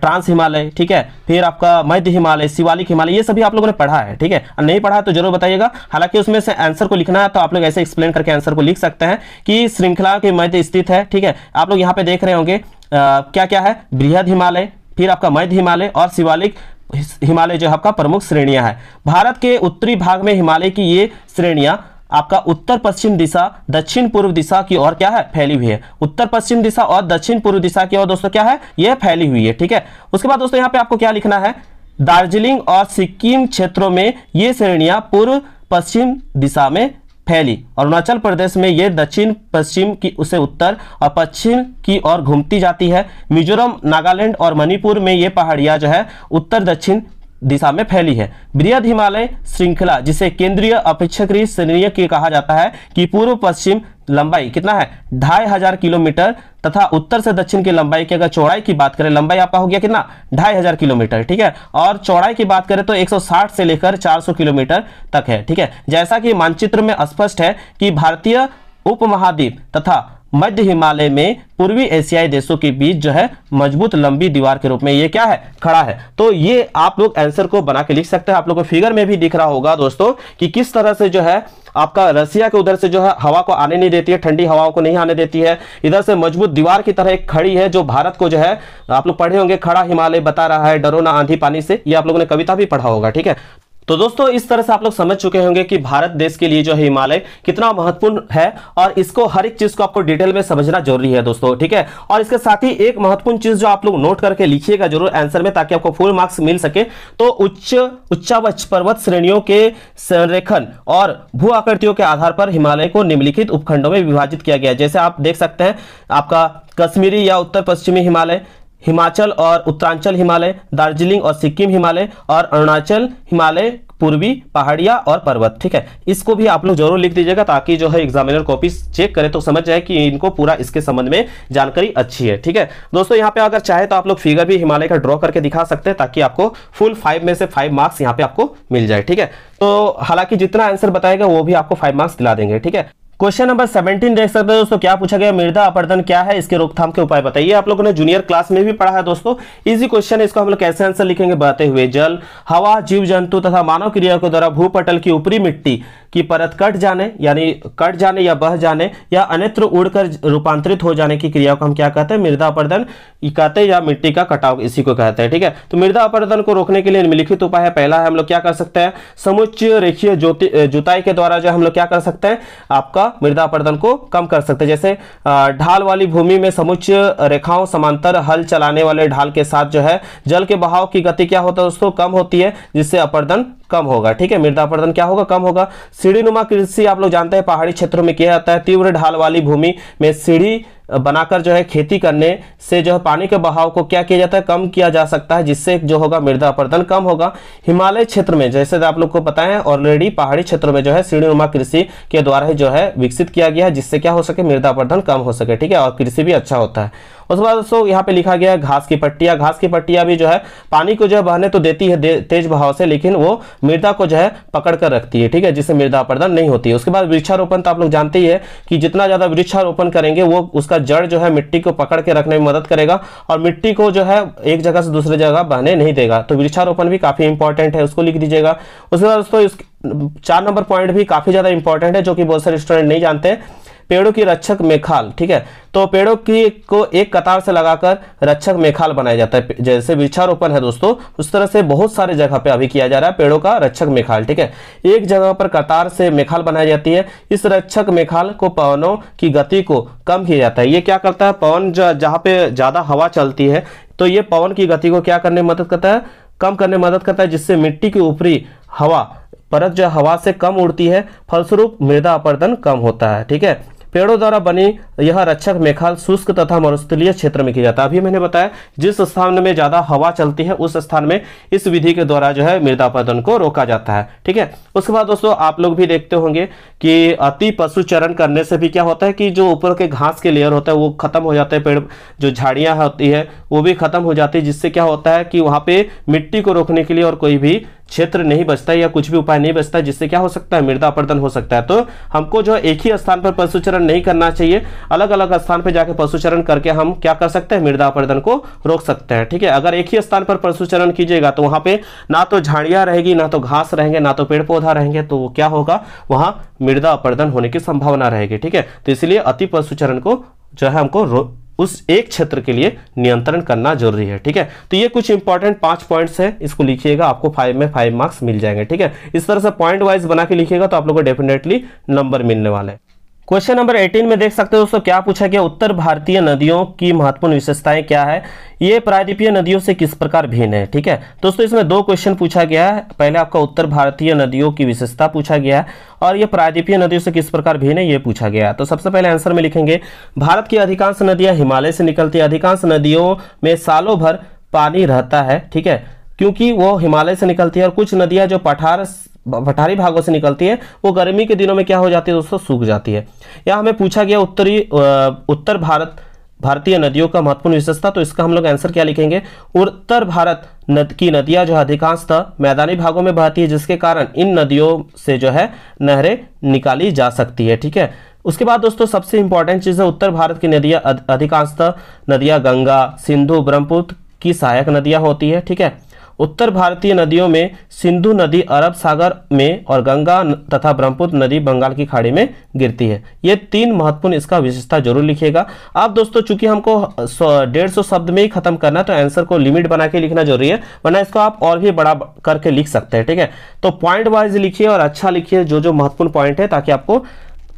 ट्रांस हिमालय ठीक है फिर आपका मध्य हिमालय शिवालिक हिमालय ये सभी आप लोगों ने पढ़ा है ठीक है नहीं पढ़ा तो जरूर बताइएगा हालांकि उसमें से आंसर को लिखना है तो आप लोग ऐसे एक्सप्लेन करके आंसर को लिख सकते हैं कि श्रृंखला के मध्य स्थित है ठीक है आप लोग यहाँ पे देख रहे होंगे क्या क्या है बृहद हिमालय फिर आपका मध्य हिमालय और शिवालिक हिमालय जो आपका प्रमुख श्रेणियां है भारत के उत्तरी भाग में हिमालय की ये श्रेणियां आपका उत्तर पश्चिम दिशा दक्षिण पूर्व दिशा की ओर क्या है फैली हुई है उत्तर पश्चिम दिशा और दक्षिण पूर्व दिशा की ओर दोस्तों क्या है यह फैली हुई है ठीक है उसके बाद दोस्तों यहाँ पे आपको क्या लिखना है दार्जिलिंग और सिक्किम क्षेत्रों में ये श्रेणियां पूर्व पश्चिम दिशा में फैली अरुणाचल प्रदेश में ये दक्षिण पश्चिम की उसे उत्तर और पश्चिम की ओर घूमती जाती है मिजोरम नागालैंड और मणिपुर में ये पहाड़ियाँ जो है उत्तर दक्षिण दिशा में फैली है बृहद हिमालय श्रृंखला जिसे केंद्रीय अपेक्षाकृत श्रेणीय के कहा जाता है कि पूर्व पश्चिम लंबाई कितना है ढाई हजार किलोमीटर तथा उत्तर से दक्षिण की लंबाई की अगर चौड़ाई की बात करें लंबाई आपका हो गया कितना ढाई हजार किलोमीटर ठीक है और चौड़ाई की बात करें तो 160 से लेकर 400 किलोमीटर तक है ठीक है जैसा कि मानचित्र में स्पष्ट है कि भारतीय उपमहाद्वीप तथा मध्य हिमालय में पूर्वी एशियाई देशों के बीच जो है मजबूत लंबी दीवार के रूप में ये क्या है खड़ा है तो ये आप लोग आंसर को बना के लिख सकते हैं आप लोग को फिगर में भी दिख रहा होगा दोस्तों कि किस तरह से जो है आपका रसिया के उधर से जो है हवा को आने नहीं देती है ठंडी हवाओं को नहीं आने देती है इधर से मजबूत दीवार की तरह एक खड़ी है जो भारत को जो है आप लोग पढ़े होंगे खड़ा हिमालय बता रहा है डरो ना आंधी पानी से ये आप लोगों ने कविता भी पढ़ा होगा ठीक है तो दोस्तों इस तरह से आप लोग समझ चुके होंगे कि भारत देश के लिए जो है हिमालय कितना महत्वपूर्ण है और इसको हर एक चीज को आपको डिटेल में समझना जरूरी है दोस्तों ठीक है और इसके साथ ही एक महत्वपूर्ण चीज जो आप लोग नोट करके लिखिएगा जरूर आंसर में ताकि आपको फुल मार्क्स मिल सके तो उच्च उच्चावच पर्वत श्रेणियों के संरेखन और भू आकृतियों के आधार पर हिमालय को निम्नलिखित उपखंडों में विभाजित किया गया जैसे आप देख सकते हैं आपका कश्मीरी या उत्तर पश्चिमी हिमालय हिमाचल और उत्तरांचल हिमालय दार्जिलिंग और सिक्किम हिमालय और अरुणाचल हिमालय पूर्वी पहाड़िया और पर्वत ठीक है इसको भी आप लोग जरूर लिख दीजिएगा ताकि जो है एग्जामिनर कॉपी चेक करे तो समझ जाए कि इनको पूरा इसके संबंध में जानकारी अच्छी है ठीक है दोस्तों यहाँ पे अगर चाहे तो आप लोग फिगर भी हिमालय का ड्रॉ करके दिखा सकते हैं ताकि आपको फुल फाइव में से फाइव मार्क्स यहाँ पे आपको मिल जाए ठीक है तो हालांकि जितना आंसर बताएगा वो भी आपको फाइव मार्क्स दिला देंगे ठीक है क्वेश्चन नंबर 17 देख सकते हो दोस्तों क्या पूछा गया मृदा अपर्दन क्या है इसके रोकथाम के उपाय बताइए आप लोगों ने जूनियर क्लास में भी पढ़ा है दोस्तों इजी क्वेश्चन है इसको हम लोग कैसे आंसर लिखेंगे बताते हुए जल हवा जीव जंतु तथा मानव क्रिया के द्वारा भूपटल की ऊपरी मिट्टी कि परत कट जाने यानी कट जाने या बह जाने या अन्यत्र उड़कर रूपांतरित हो जाने की क्रिया को हम क्या कहते हैं मृदा अपर्दन कहते हैं या मिट्टी का कटाव इसी को कहते हैं ठीक है तो मृदा अपर्दन को रोकने के लिए निम्नलिखित उपाय है पहला है हम लोग क्या कर सकते हैं समुच्चय रेखीय जुताई के द्वारा जो हम लोग क्या कर सकते हैं आपका मृदा अपर्दन को कम कर सकते हैं जैसे ढाल वाली भूमि में समुच्चय रेखाओं समांतर हल चलाने वाले ढाल के साथ जो है जल के बहाव की गति क्या होता है दोस्तों कम होती है जिससे अपर्दन कम होगा ठीक है मृदा अपरदन क्या होगा कम होगा सीढ़ी कृषि आप लोग जानते हैं पहाड़ी क्षेत्रों में किया जाता है तीव्र ढाल वाली भूमि में सीढ़ी बनाकर जो है खेती करने से जो है पानी के बहाव को क्या किया जाता है कम किया जा सकता है जिससे जो होगा मृदा अपर्दन कम होगा हिमालय क्षेत्र में जैसे आप लोग को पता है ऑलरेडी पहाड़ी क्षेत्र में जो है सीढ़ीनुमा कृषि के द्वारा ही जो है विकसित किया गया है जिससे क्या हो सके मृदा अपरदन कम हो सके ठीक है और कृषि भी अच्छा होता है उसके बाद दोस्तों यहाँ पे लिखा गया है घास की पट्टियाँ घास की पट्टियाँ भी जो है पानी को जो है बहने तो देती है तेज भाव से लेकिन वो मृदा को जो है पकड़ कर रखती है ठीक है जिससे मृदा अपरदन नहीं होती है उसके बाद वृक्षारोपण तो आप लोग जानते ही है कि जितना ज़्यादा वृक्षारोपण करेंगे वो उसका जड़ जो है मिट्टी को पकड़ के रखने में मदद करेगा और मिट्टी को जो है एक जगह से दूसरे जगह बहने नहीं देगा तो वृक्षारोपण भी काफ़ी इंपॉर्टेंट है उसको लिख दीजिएगा उसके बाद दोस्तों चार नंबर पॉइंट भी काफ़ी ज़्यादा इंपॉर्टेंट है जो कि बहुत सारे स्टूडेंट नहीं जानते हैं पेड़ों की रक्षक मेखाल ठीक है तो पेड़ों की को एक कतार से लगाकर रक्षक मेखाल बनाया जाता है जैसे वृक्षारोपण है दोस्तों उस तरह से बहुत सारे जगह पे अभी किया जा रहा है पेड़ों का रक्षक मेखाल ठीक है एक जगह पर कतार से मेखाल बनाई जाती है इस रक्षक मेखाल को पवनों की गति को कम किया जाता है ये क्या करता है पवन जहाँ पे ज़्यादा हवा चलती है तो ये पवन की गति को क्या करने में मदद करता है कम करने में मदद करता है जिससे मिट्टी की ऊपरी हवा परत जो हवा से कम उड़ती है फलस्वरूप मृदा अपरदन कम होता है ठीक है पेड़ों द्वारा बनी यह रक्षक मेखाल शुष्क तथा मरुस्थलीय क्षेत्र में किया जाता है अभी मैंने बताया जिस स्थान में ज़्यादा हवा चलती है उस स्थान में इस विधि के द्वारा जो है मृदा को रोका जाता है ठीक है उसके बाद दोस्तों आप लोग भी देखते होंगे कि अति पशु चरण करने से भी क्या होता है कि जो ऊपर के घास के लेयर होता है वो खत्म हो जाते हैं पेड़ जो झाड़ियां होती है वो भी खत्म हो जाती है जिससे क्या होता है कि वहां पे मिट्टी को रोकने के लिए और कोई भी क्षेत्र नहीं बचता या कुछ भी उपाय नहीं बचता जिससे क्या हो सकता है मृदा अपर्दन हो सकता है तो हमको जो एक ही स्थान पर पशुचरण नहीं करना चाहिए अलग अलग स्थान पर जाकर पशुचरण करके हम क्या कर सकते हैं मृदा अपर्दन को रोक सकते हैं ठीक है अगर एक ही स्थान पर पशुचरण कीजिएगा तो वहां पर ना तो झाड़ियां रहेगी ना तो घास रहेंगे ना तो पेड़ पौधा रहेंगे तो क्या होगा वहां मृदा अपर्दन होने की संभावना रहेगी ठीक है तो इसलिए अति पशुचरण को जो है हमको उस एक क्षेत्र के लिए नियंत्रण करना जरूरी है ठीक है तो ये कुछ इंपॉर्टेंट पांच पॉइंट्स है इसको लिखिएगा आपको फाइव में फाइव मार्क्स मिल जाएंगे ठीक है इस तरह से पॉइंट वाइज बना के लिखिएगा तो आप लोग को डेफिनेटली नंबर मिलने वाले क्वेश्चन नंबर 18 में देख सकते हो दोस्तों क्या पूछा गया उत्तर भारतीय नदियों की महत्वपूर्ण विशेषताएं क्या है ये प्रायद्वीपीय नदियों से किस प्रकार भिन्न है ठीक है दोस्तों इसमें दो क्वेश्चन पूछा गया है पहले आपका उत्तर भारतीय नदियों की विशेषता पूछा गया है और ये प्रायद्वीपीय नदियों से किस प्रकार भिन्न है ये पूछा गया है तो सबसे पहले आंसर में लिखेंगे भारत की अधिकांश नदियाँ हिमालय से निकलती है अधिकांश नदियों में सालों भर पानी रहता है ठीक है क्योंकि वो हिमालय से निकलती है और कुछ नदियाँ जो पठार भटारी भागों से निकलती है वो गर्मी के दिनों में क्या हो जाती है दोस्तों सूख जाती है या हमें पूछा गया उत्तरी उत्तर भारत भारतीय नदियों का महत्वपूर्ण विशेषता तो इसका हम लोग आंसर क्या लिखेंगे उत्तर भारत नद की नदियां जो अधिकांशतः मैदानी भागों में बहती है जिसके कारण इन नदियों से जो है नहरें निकाली जा सकती है ठीक है उसके बाद दोस्तों सबसे इंपॉर्टेंट चीज़ है उत्तर भारत की नदियाँ अधिकांशतः नदियाँ गंगा सिंधु ब्रह्मपुत्र की सहायक नदियाँ होती है ठीक है उत्तर भारतीय नदियों में सिंधु नदी अरब सागर में और गंगा तथा ब्रह्मपुत्र नदी बंगाल की खाड़ी में गिरती है ये तीन महत्वपूर्ण इसका विशेषता जरूर लिखिएगा आप दोस्तों चूंकि हमको डेढ़ सौ शब्द में ही खत्म करना तो आंसर को लिमिट बना के लिखना जरूरी है वरना इसको आप और भी बड़ा करके लिख सकते हैं ठीक है तो पॉइंट वाइज लिखिए और अच्छा लिखिए जो जो महत्वपूर्ण पॉइंट है ताकि आपको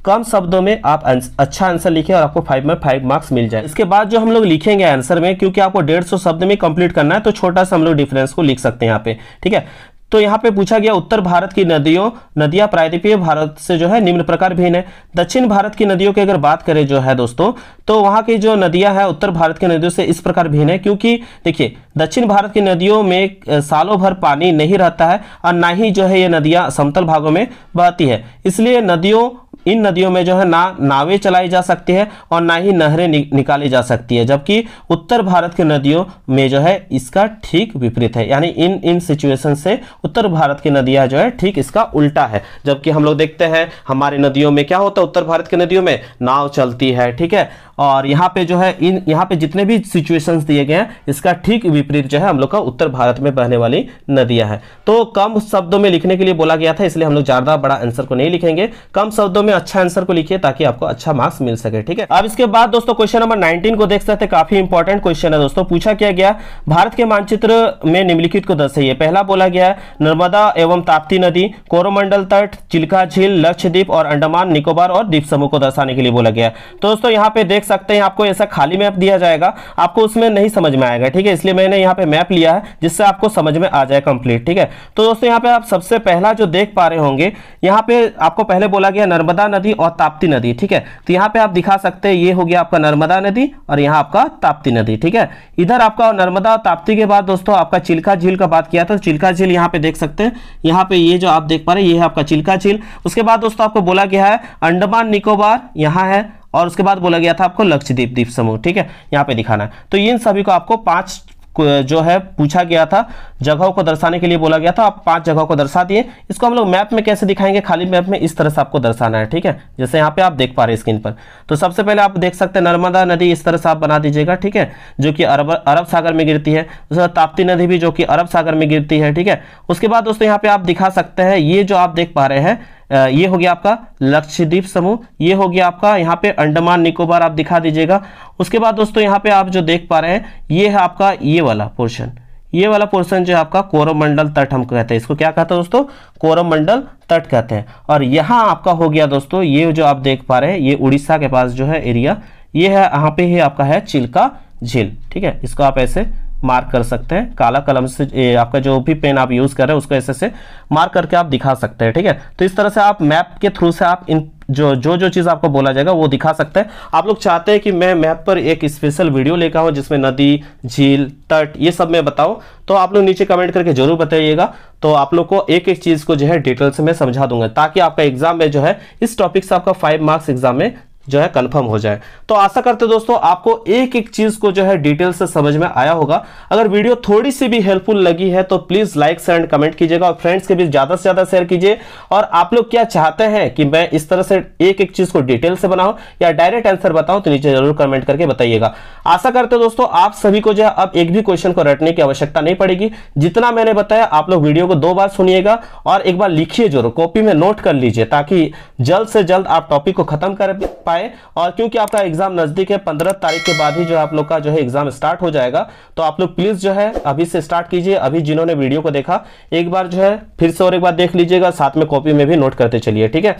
कम शब्दों में आप अच्छा आंसर लिखें और आपको फाइव में फाइव मार्क्स मिल जाए इसके बाद जो हम लोग लिखेंगे आंसर में क्योंकि आपको डेढ़ सौ शब्द में कंप्लीट करना है तो छोटा सा हम लोग डिफरेंस को लिख सकते हैं यहाँ पे ठीक है तो यहाँ पे पूछा गया उत्तर भारत की नदियों नदियां प्रायद्वीपीय भारत से जो है निम्न प्रकार भिन्न है दक्षिण भारत की नदियों की अगर बात करें जो है दोस्तों तो वहाँ की जो नदियां हैं उत्तर भारत की नदियों से इस प्रकार भिन्न है क्योंकि देखिए दक्षिण भारत की नदियों में सालों भर पानी नहीं रहता है और ना ही जो है ये नदियाँ समतल भागों में बहती है इसलिए नदियों इन नदियों में जो है ना नावें चलाई जा सकती है और ना ही नहरें नि, निकाली जा सकती है जबकि उत्तर भारत की नदियों में जो है इसका ठीक विपरीत है यानी इन इन सिचुएशन से उत्तर भारत की नदियां जो है ठीक इसका उल्टा है जबकि हम लोग देखते हैं हमारे नदियों में क्या होता है उत्तर भारत की नदियों में नाव चलती है ठीक है और यहाँ पे जो है इन यहाँ पे जितने भी सिचुएशंस दिए गए हैं इसका ठीक विपरीत जो है हम लोग का उत्तर भारत में बहने वाली नदियाँ हैं तो कम शब्दों में लिखने के लिए बोला गया था इसलिए हम लोग ज़्यादा बड़ा आंसर को नहीं लिखेंगे कम शब्दों में अच्छा आंसर को लिखिए ताकि आपको अच्छा मार्क्स मिल सके ठीक है अब इसके बाद दोस्तों क्वेश्चन नंबर नाइनटीन को देख सकते काफी इंपॉर्टेंट क्वेश्चन है दोस्तों पूछा क्या गया भारत के मानचित्र में निम्नलिखित को दर्शाइए पहला बोला गया नर्मदा एवं ताप्ती नदी कोरोमंडल तट चिल्का झील लक्षद्वीप और अंडमान निकोबार और द्वीप समूह को दर्शाने के लिए बोला गया तो दोस्तों यहाँ पे देख सकते हैं आपको ऐसा खाली मैप दिया जाएगा आपको उसमें नहीं समझ में आएगा ठीक है इसलिए मैंने यहाँ पे मैप लिया है जिससे आपको समझ में आ जाए कंप्लीट ठीक है तो दोस्तों यहाँ पे आप सबसे पहला जो देख पा रहे होंगे यहाँ पे आपको पहले बोला गया नर्मदा नर्मदा नदी और ताप्ती नदी ठीक है तो यहाँ पे आप दिखा सकते हैं ये हो गया आपका नर्मदा नदी और यहाँ आपका ताप्ती नदी ठीक है इधर आपका नर्मदा और ताप्ती के बाद दोस्तों आपका चिल्का झील का बात किया था तो चिल्का झील यहाँ पे देख सकते हैं यहाँ पे ये जो आप देख पा रहे ये है आपका चिल्का झील उसके बाद दोस्तों आपको बोला गया है अंडमान निकोबार यहाँ है और उसके बाद बोला गया था आपको लक्षद्वीप द्वीप समूह ठीक है यहाँ पे दिखाना है तो इन सभी को आपको पांच जो है पूछा गया था जगहों को दर्शाने के लिए बोला गया था आप पांच जगहों को दर्शा दिए इसको हम लोग मैप में कैसे दिखाएंगे खाली मैप में इस तरह से आपको दर्शाना है ठीक है जैसे यहाँ पे आप देख पा रहे हैं स्क्रीन पर तो सबसे पहले आप देख सकते हैं नर्मदा नदी इस तरह से आप बना दीजिएगा ठीक है जो कि अरब अरब सागर में गिरती है उसके बाद ताप्ती नदी भी जो कि अरब सागर में गिरती है ठीक है उसके बाद दोस्तों यहाँ पे आप दिखा सकते हैं ये जो आप देख पा रहे हैं ये हो गया आपका लक्षद्वीप समूह ये हो गया आपका यहाँ पे अंडमान निकोबार आप दिखा दीजिएगा उसके बाद दोस्तों यहाँ पे आप जो देख पा रहे हैं ये है आपका ये वाला पोर्शन ये वाला पोर्शन जो है आपका कोरमंडल तट हम कहते हैं इसको क्या कहते हैं दोस्तों कोरमंडल तट कहते हैं और यहाँ आपका हो गया दोस्तों ये जो आप देख पा रहे हैं ये उड़ीसा के पास जो है एरिया ये है यहाँ पे ही आपका है चिल्का झील ठीक है इसको आप ऐसे मार्क कर सकते हैं काला कलम से आपका जो भी पेन आप यूज़ कर रहे हैं उसको ऐसे से मार्क करके आप दिखा सकते हैं ठीक है तो इस तरह से आप मैप के थ्रू से आप इन जो जो जो चीज़ आपको बोला जाएगा वो दिखा सकते हैं आप लोग चाहते हैं कि मैं मैप पर एक स्पेशल वीडियो लेकर आऊँ जिसमें नदी झील तट ये सब मैं बताऊँ तो आप लोग नीचे कमेंट करके जरूर बताइएगा तो आप लोग को एक एक चीज़ को जो है डिटेल से मैं समझा दूंगा ताकि आपका एग्जाम में जो है इस टॉपिक से आपका फाइव मार्क्स एग्जाम में जो है कंफर्म हो जाए तो आशा करते दोस्तों आपको एक एक चीज को जो है डिटेल से समझ में आया होगा अगर वीडियो थोड़ी सी भी हेल्पफुल लगी है तो please like share and comment कीजिएगा और फ्रेंड्स के बीच ज्यादा से ज्यादा शेयर कीजिए और आप लोग क्या चाहते हैं कि मैं इस तरह से एक एक चीज को डिटेल से बनाऊं या डायरेक्ट आंसर बताऊं तो नीचे जरूर कमेंट करके बताइएगा आशा करते दोस्तों आप सभी को जो है अब एक भी क्वेश्चन को रटने की आवश्यकता नहीं पड़ेगी जितना मैंने बताया आप लोग वीडियो को दो बार सुनिएगा और एक बार लिखिए जरूर कॉपी में नोट कर लीजिए ताकि जल्द से जल्द आप टॉपिक को खत्म कर पाए और क्योंकि आपका एग्जाम नजदीक है पंद्रह तारीख के बाद ही जो आप लोग का जो है एग्जाम स्टार्ट हो जाएगा तो आप लोग प्लीज जो है अभी से स्टार्ट कीजिए अभी जिन्होंने वीडियो को देखा एक बार जो है फिर से और एक बार देख लीजिएगा साथ में कॉपी में भी नोट करते चलिए ठीक है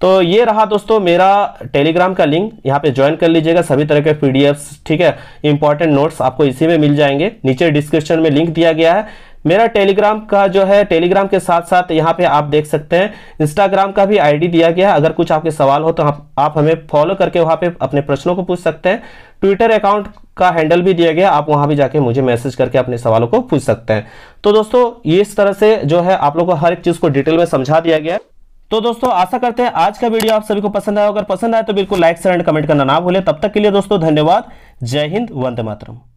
तो ये रहा दोस्तों मेरा टेलीग्राम का लिंक यहाँ पे ज्वाइन कर लीजिएगा सभी तरह के पीडीएफ्स ठीक है इंपॉर्टेंट नोट्स आपको इसी में मिल जाएंगे नीचे डिस्क्रिप्शन में लिंक दिया गया है मेरा टेलीग्राम का जो है टेलीग्राम के साथ साथ यहाँ पे आप देख सकते हैं इंस्टाग्राम का भी आईडी दिया गया है अगर कुछ आपके सवाल हो तो आप, आप हमें फॉलो करके वहाँ पे अपने प्रश्नों को पूछ सकते हैं ट्विटर अकाउंट का हैंडल भी दिया गया आप वहाँ भी जाके मुझे मैसेज करके अपने सवालों को पूछ सकते हैं तो दोस्तों ये इस तरह से जो है आप लोग को हर एक चीज़ को डिटेल में समझा दिया गया है तो दोस्तों आशा करते हैं आज का वीडियो आप सभी को पसंद आया अगर पसंद आए तो बिल्कुल लाइक शेयर एंड कमेंट करना ना भूले तब तक के लिए दोस्तों धन्यवाद जय हिंद वंदे मातरम